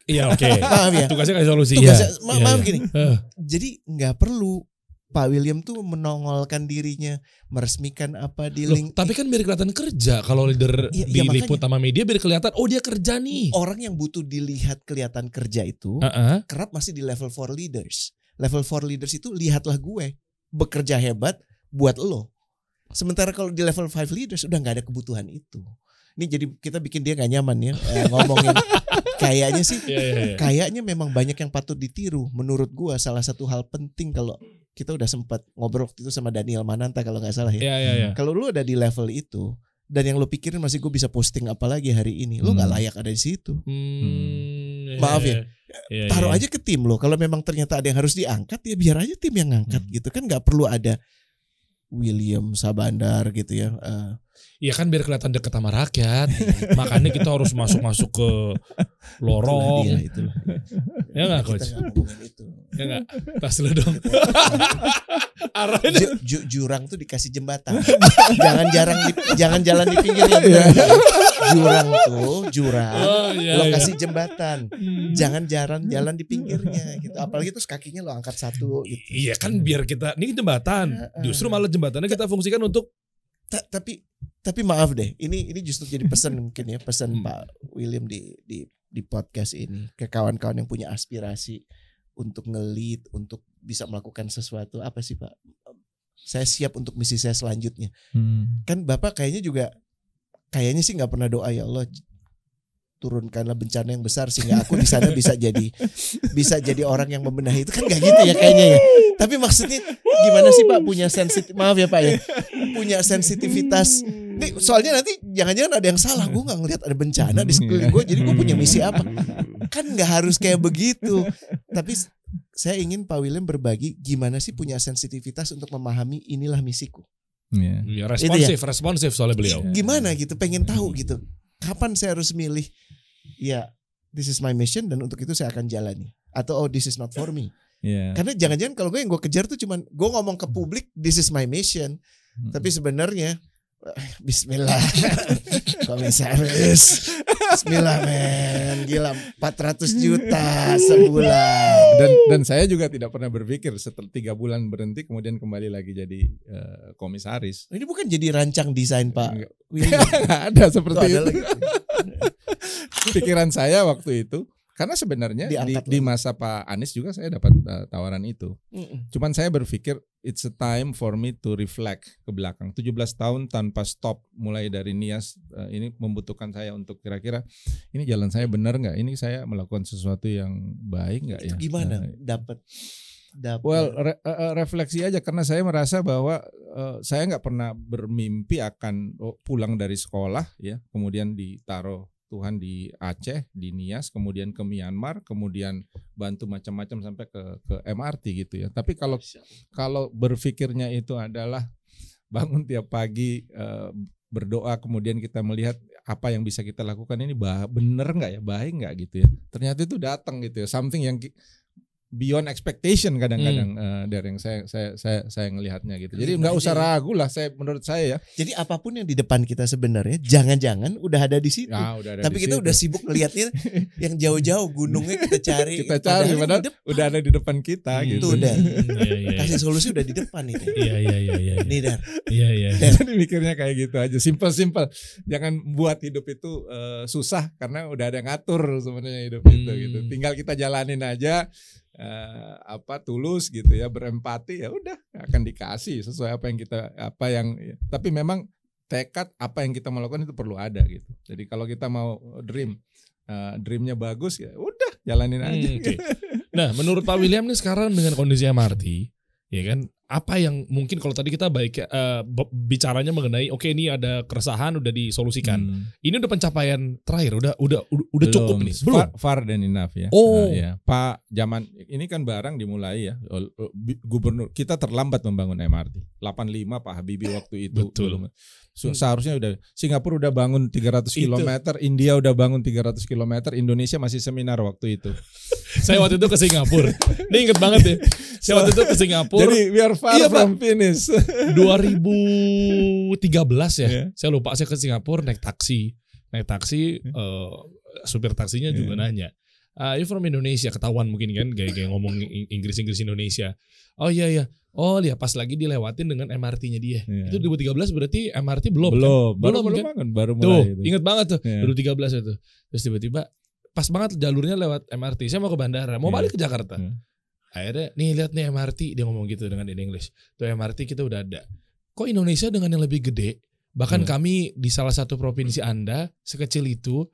Iya oke. Okay. Maaf ya. Tugasnya kasih solusi. Tugasnya, ya. ma- ya, maaf ya. gini. Eh. Jadi nggak perlu Pak William tuh menongolkan dirinya, meresmikan apa di link. tapi kan biar kelihatan kerja kalau leader iya, ya, diliput ya sama media biar kelihatan oh dia kerja nih. Orang yang butuh dilihat kelihatan kerja itu uh uh kerap masih di level for leaders level 4 leaders itu lihatlah gue bekerja hebat buat lo. Sementara kalau di level 5 leaders udah nggak ada kebutuhan itu. Ini jadi kita bikin dia nggak nyaman ya eh, ngomongin. kayaknya sih, yeah, yeah, yeah. kayaknya memang banyak yang patut ditiru. Menurut gua salah satu hal penting kalau kita udah sempat ngobrol waktu itu sama Daniel Mananta kalau nggak salah ya. Yeah, yeah, yeah. Kalau lu ada di level itu dan yang lu pikirin masih gue bisa posting apa lagi hari ini, lu nggak hmm. layak ada di situ. Hmm. Iya, maaf ya. Yeah, iya, taruh ya. aja ke tim loh. Kalau memang ternyata ada yang harus diangkat ya biar aja tim yang ngangkat hmm. gitu kan nggak perlu ada William Sabandar gitu ya. Uh, Iya kan biar kelihatan dekat sama rakyat. Makanya kita harus masuk-masuk ke lorong. Iya itu. Ya enggak coach? Itu. Ya enggak? Tas lu dong. Ju, jurang tuh dikasih jembatan. jangan jarang di, jangan jalan di pinggirnya. jurang tuh, jurang. Oh, iya, lo iya. jembatan. Hmm. Jangan jarang jalan di pinggirnya gitu. Apalagi terus kakinya lo angkat satu gitu. Iya kan biar kita ini jembatan. Justru malah jembatannya kita fungsikan untuk Ta tapi tapi maaf deh, ini ini justru jadi pesan mungkin ya pesan hmm. Pak William di di di podcast ini ke kawan-kawan yang punya aspirasi untuk ngelit, untuk bisa melakukan sesuatu apa sih Pak? Saya siap untuk misi saya selanjutnya. Hmm. Kan Bapak kayaknya juga kayaknya sih nggak pernah doa ya Allah turunkanlah bencana yang besar sehingga aku di sana bisa jadi bisa jadi orang yang membenahi itu kan gak gitu ya kayaknya ya. Tapi maksudnya gimana sih Pak punya sensitif maaf ya Pak ya punya sensitivitas. Nih soalnya nanti jangan-jangan ada yang salah gue nggak ngelihat ada bencana di sekeliling gue jadi gue punya misi apa kan nggak harus kayak begitu. Tapi saya ingin Pak William berbagi gimana sih punya sensitivitas untuk memahami inilah misiku. Yeah. Ya, iya, responsif, ya. responsif soalnya beliau. Gimana gitu, pengen tahu gitu kapan saya harus milih ya this is my mission dan untuk itu saya akan jalani atau oh this is not for me. Yeah. Karena jangan-jangan kalau gue yang gue kejar tuh cuman gue ngomong ke publik this is my mission, mm -hmm. tapi sebenarnya Bismillah Komisaris Bismillah men Gila 400 juta sebulan Dan dan saya juga tidak pernah berpikir Setelah tiga bulan berhenti Kemudian kembali lagi jadi uh, komisaris oh, Ini bukan jadi rancang desain pak Enggak, Enggak ada seperti itu, itu. Pikiran saya waktu itu karena sebenarnya di, di masa Pak Anies juga saya dapat uh, tawaran itu. Mm-mm. Cuman saya berpikir it's a time for me to reflect ke belakang. 17 tahun tanpa stop mulai dari nias uh, ini membutuhkan saya untuk kira-kira ini jalan saya benar nggak? Ini saya melakukan sesuatu yang baik nggak ya? Gimana nah, dapat dapat? Well, re, uh, refleksi aja karena saya merasa bahwa uh, saya nggak pernah bermimpi akan oh, pulang dari sekolah ya, kemudian ditaruh Tuhan di Aceh, di Nias, kemudian ke Myanmar, kemudian bantu macam-macam sampai ke ke MRT gitu ya. Tapi kalau kalau berpikirnya itu adalah bangun tiap pagi eh, berdoa kemudian kita melihat apa yang bisa kita lakukan ini bah bener nggak ya baik nggak gitu ya ternyata itu datang gitu ya something yang beyond expectation kadang-kadang hmm. uh, eh, dari yang saya saya saya saya ngelihatnya gitu. Jadi iya, nggak usah iya. ragu lah saya menurut saya ya. Jadi apapun yang di depan kita sebenarnya jangan-jangan udah ada di situ. Ya, udah ada Tapi di kita situ. udah sibuk ngelihatnya yang jauh-jauh gunungnya kita cari. kita cari padahal udah ada di depan kita hmm. gitu. Itu udah. Kasih solusi udah di depan nih. Iya iya iya iya. Nih Dar. Iya iya. Jadi mikirnya kayak gitu aja simple-simple. Jangan buat hidup itu uh, susah karena udah ada yang ngatur sebenarnya hidup hmm. itu gitu. Tinggal kita jalanin aja eh, apa tulus gitu ya berempati ya udah akan dikasih sesuai apa yang kita apa yang ya. tapi memang tekad apa yang kita melakukan itu perlu ada gitu jadi kalau kita mau dream uh, dreamnya bagus ya udah jalanin hmm, aja hmm, okay. nah menurut Pak William nih sekarang dengan kondisi MRT ya kan apa yang mungkin kalau tadi kita baik uh, bicaranya mengenai oke okay, ini ada keresahan udah disolusikan hmm. ini udah pencapaian terakhir udah udah udah belum. cukup nih belum far, dan enough ya oh uh, ya pak zaman ini kan barang dimulai ya gubernur kita terlambat membangun MRT 85 Pak Habibie waktu itu betul So, hmm. Seharusnya udah Singapura udah bangun 300 km, itu. India udah bangun 300 km, Indonesia masih seminar waktu itu. saya waktu itu ke Singapura. Ini inget banget ya. Saya so, waktu itu ke Singapura. Jadi we are far iya, from Pak. finish. 2013 ya. Yeah. Saya lupa saya ke Singapura naik taksi. Naik taksi yeah. Hmm. uh, supir taksinya yeah. juga ya. nanya uh, you from Indonesia ketahuan mungkin kan kayak kayak ngomong Inggris Inggris Indonesia oh iya iya oh lihat pas lagi dilewatin dengan MRT-nya dia yeah. itu 2013 berarti MRT belum belum kan? baru belum, belum kan? banget baru mulai tuh itu. inget banget tuh yeah. Iya. 2013 itu terus tiba-tiba pas banget jalurnya lewat MRT saya mau ke bandara mau yeah. balik ke Jakarta yeah. akhirnya nih lihat nih MRT dia ngomong gitu dengan in English tuh MRT kita udah ada kok Indonesia dengan yang lebih gede bahkan yeah. kami di salah satu provinsi anda sekecil itu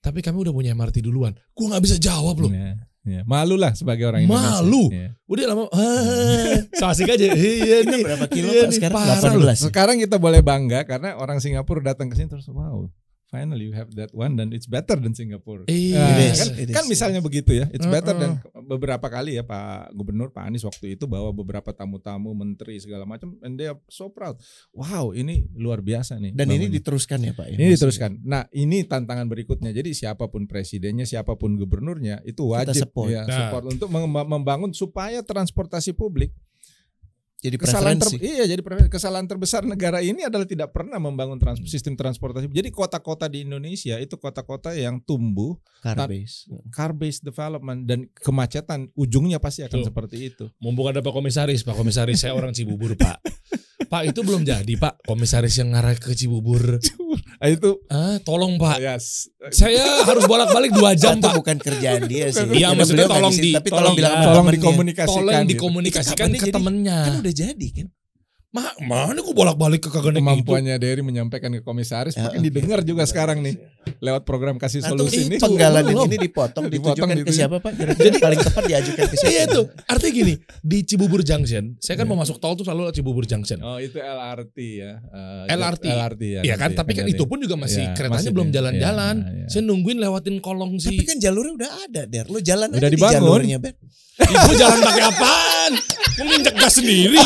tapi kami udah punya MRT duluan. Gue nggak bisa jawab loh. Yeah. ya. Iya. Malu lah sebagai orang Indonesia. Malu. Ya. Udah lama. Eh, so asik aja. Iya nih. Berapa kilo iya sekarang? 18. Sekarang kita boleh bangga karena orang Singapura datang ke sini terus wow finally you have that one dan it's better than Singapore. It uh, is, kan, it kan misalnya begitu ya, it's better uh. dan beberapa kali ya Pak Gubernur Pak Anies waktu itu bawa beberapa tamu-tamu menteri segala macam and they are so proud. Wow, ini luar biasa nih. Dan ini diteruskan ya Pak. Ya? ini maksudnya. diteruskan. Nah, ini tantangan berikutnya. Jadi siapapun presidennya, siapapun gubernurnya itu wajib support. ya nah. untuk membangun supaya transportasi publik jadi kesalahan ter, iya jadi kesalahan terbesar negara ini adalah tidak pernah membangun trans, hmm. sistem transportasi. Jadi kota-kota di Indonesia itu kota-kota yang tumbuh car based car based development dan kemacetan ujungnya pasti akan Tuh. seperti itu. Mumpung ada Pak Komisaris, Pak Komisaris saya orang Cibubur, Pak. Pak itu belum jadi Pak komisaris yang ngarah ke Cibubur. Ah, itu ah, tolong Pak. Oh, yes. Saya harus bolak-balik dua jam Pak. Bukan kerjaan dia sih. Iya maksudnya tolong di, tapi tolong, bilang tolong dikomunikasikan. Tolong dikomunikasikan ke kan temennya. Kan? kan udah jadi kan. Ma, mana gue bolak-balik ke kagak Kemampuannya itu. Dery menyampaikan ke komisaris ya, mungkin didengar juga sekarang nih lewat program kasih nah, solusi ini. Penggalan ini dipotong, dipotong ditujukan ke gitu. siapa Pak? Jadi paling tepat diajukan ke siapa? Iya itu. Artinya gini, di Cibubur Junction, saya kan iya. mau masuk tol tuh selalu Cibubur Junction. Oh, itu LRT ya. Uh, eh, LRT. LRT ya. Iya kan, tapi kan itu pun juga masih ya, keretanya masih belum iya, jalan-jalan. Ya, ya. Saya nungguin lewatin kolong sih. Tapi kan jalurnya udah ada, Der. Lu jalan udah aja dibangun. di jalurnya, Ben. Ibu jalan pakai apaan? Mungkin gas sendiri.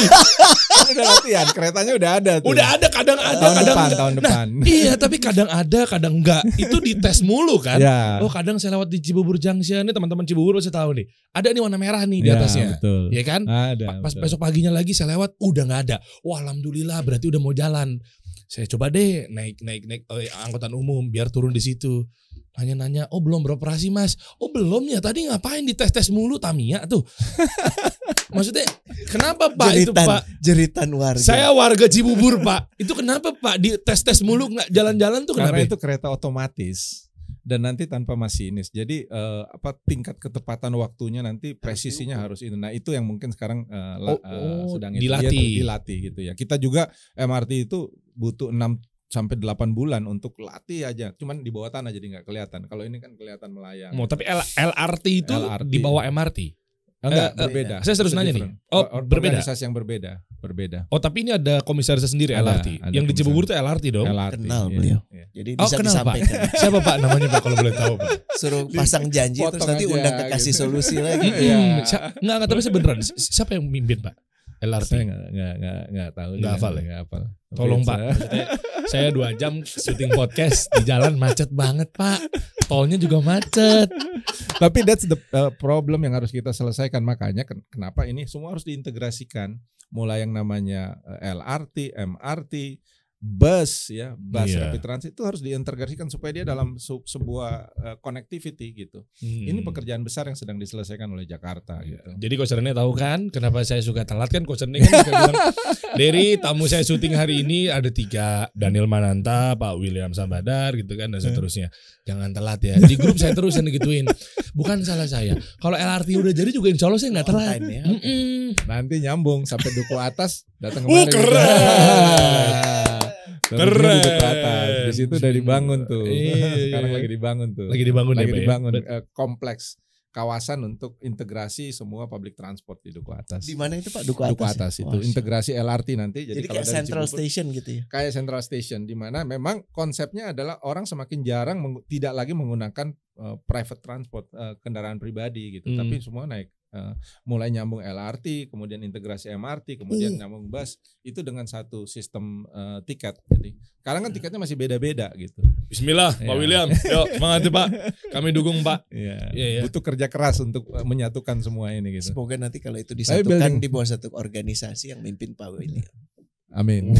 udah latihan, keretanya udah ada tuh. Udah ada, kadang ada, tahun kadang depan, enggak. Tahun nah, depan. Nah, iya, tapi kadang ada, kadang enggak. Itu dites mulu kan. Yeah. Oh, kadang saya lewat di Cibubur Junction, nih teman-teman Cibubur pasti tahu nih. Ada nih warna merah nih di yeah, atasnya. Betul. Ya kan? Ada. Pas betul. besok paginya lagi saya lewat, udah enggak ada. Wah, alhamdulillah berarti udah mau jalan. Saya coba deh naik naik naik eh, angkutan umum biar turun di situ nanya-nanya, oh belum beroperasi mas, oh belum ya tadi ngapain dites-tes mulu Tamia tuh. Maksudnya kenapa pak jeritan, itu pak? Jeritan warga. Saya warga Cibubur pak, itu kenapa pak dites-tes mulu nggak jalan-jalan tuh kenapa? Karena ya? itu kereta otomatis dan nanti tanpa masinis. Jadi uh, apa tingkat ketepatan waktunya nanti presisinya harus ini. Nah, itu yang mungkin sekarang uh, oh, uh, sedang iya, dilatih. dilatih gitu ya. Kita juga MRT itu butuh enam sampai 8 bulan untuk latih aja. Cuman di bawah tanah jadi nggak kelihatan. Kalau ini kan kelihatan melayang. Mau oh, tapi L LRT itu LRT. di bawah MRT. Eh, enggak, eh, berbeda. Iya. Saya serius nanya nih. Oh, Or berbeda. Organisasi yang berbeda, berbeda. Oh, tapi ini ada komisaris sendiri ada, LRT. Ada yang di Cibubur itu LRT dong. LRT. Kenal iya. beliau. Iya. Jadi oh, bisa kenal, disampaikan. Pak. Siapa Pak namanya Pak kalau boleh tahu Pak? Suruh pasang janji terus nanti aja, undang kasih gitu. solusi lagi. Iya. Enggak, enggak tapi sebenarnya siapa yang mimpin Pak? LRT saya nggak nggak nggak tahu nggak hafal ya nggak hafal tolong pak saya, dua jam syuting podcast di jalan macet banget pak tolnya juga macet tapi that's the uh, problem yang harus kita selesaikan makanya kenapa ini semua harus diintegrasikan mulai yang namanya uh, LRT MRT bus ya bus yeah. rapid transit itu harus diintegrasikan supaya dia dalam sebuah uh, connectivity gitu hmm. ini pekerjaan besar yang sedang diselesaikan oleh Jakarta yeah. gitu jadi kocernya tahu kan kenapa saya suka telat kan kocernya kan juga bilang dari tamu saya syuting hari ini ada tiga Daniel Mananta Pak William Sambadar gitu kan dan eh. seterusnya jangan telat ya di grup saya terus yang gituin. bukan salah saya kalau LRT udah jadi juga Insya Allah saya nggak telat ya. mm nanti nyambung sampai duku atas datang kemarin uh, keren. Keren. Di atas. Di situ udah dibangun tuh. Iya, iya, iya, iya. Sekarang lagi dibangun tuh. Lagi dibangun ya, lagi ya, dibangun ya? kompleks kawasan untuk integrasi semua public transport di Duku Atas. Di mana itu Pak Duku Atas? Duku ya? Atas ya? itu Wah, integrasi LRT nanti. Jadi, jadi kalau kayak Central Cibubur, Station gitu ya? Kayak Central Station di mana memang konsepnya adalah orang semakin jarang tidak lagi menggunakan uh, private transport uh, kendaraan pribadi gitu, hmm. tapi semua naik Eh, mulai nyambung LRT, kemudian integrasi MRT, kemudian iya. nyambung bus itu dengan satu sistem uh, tiket. Jadi, sekarang kan iya. tiketnya masih beda-beda gitu. Bismillah, iya. ya. Pak William, yuk semangat Pak. Kami dukung Pak. Iya. Ya, ya. Butuh kerja keras untuk eh, menyatukan semua ini gitu. Semoga nanti kalau itu disatukan building, di bawah satu organisasi yang mimpin Pak William. Amin.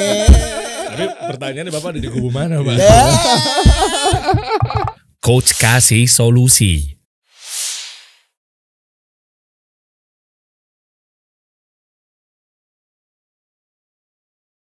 Tapi pertanyaannya Bapak ada di kubu mana, Pak? Coach kasih solusi.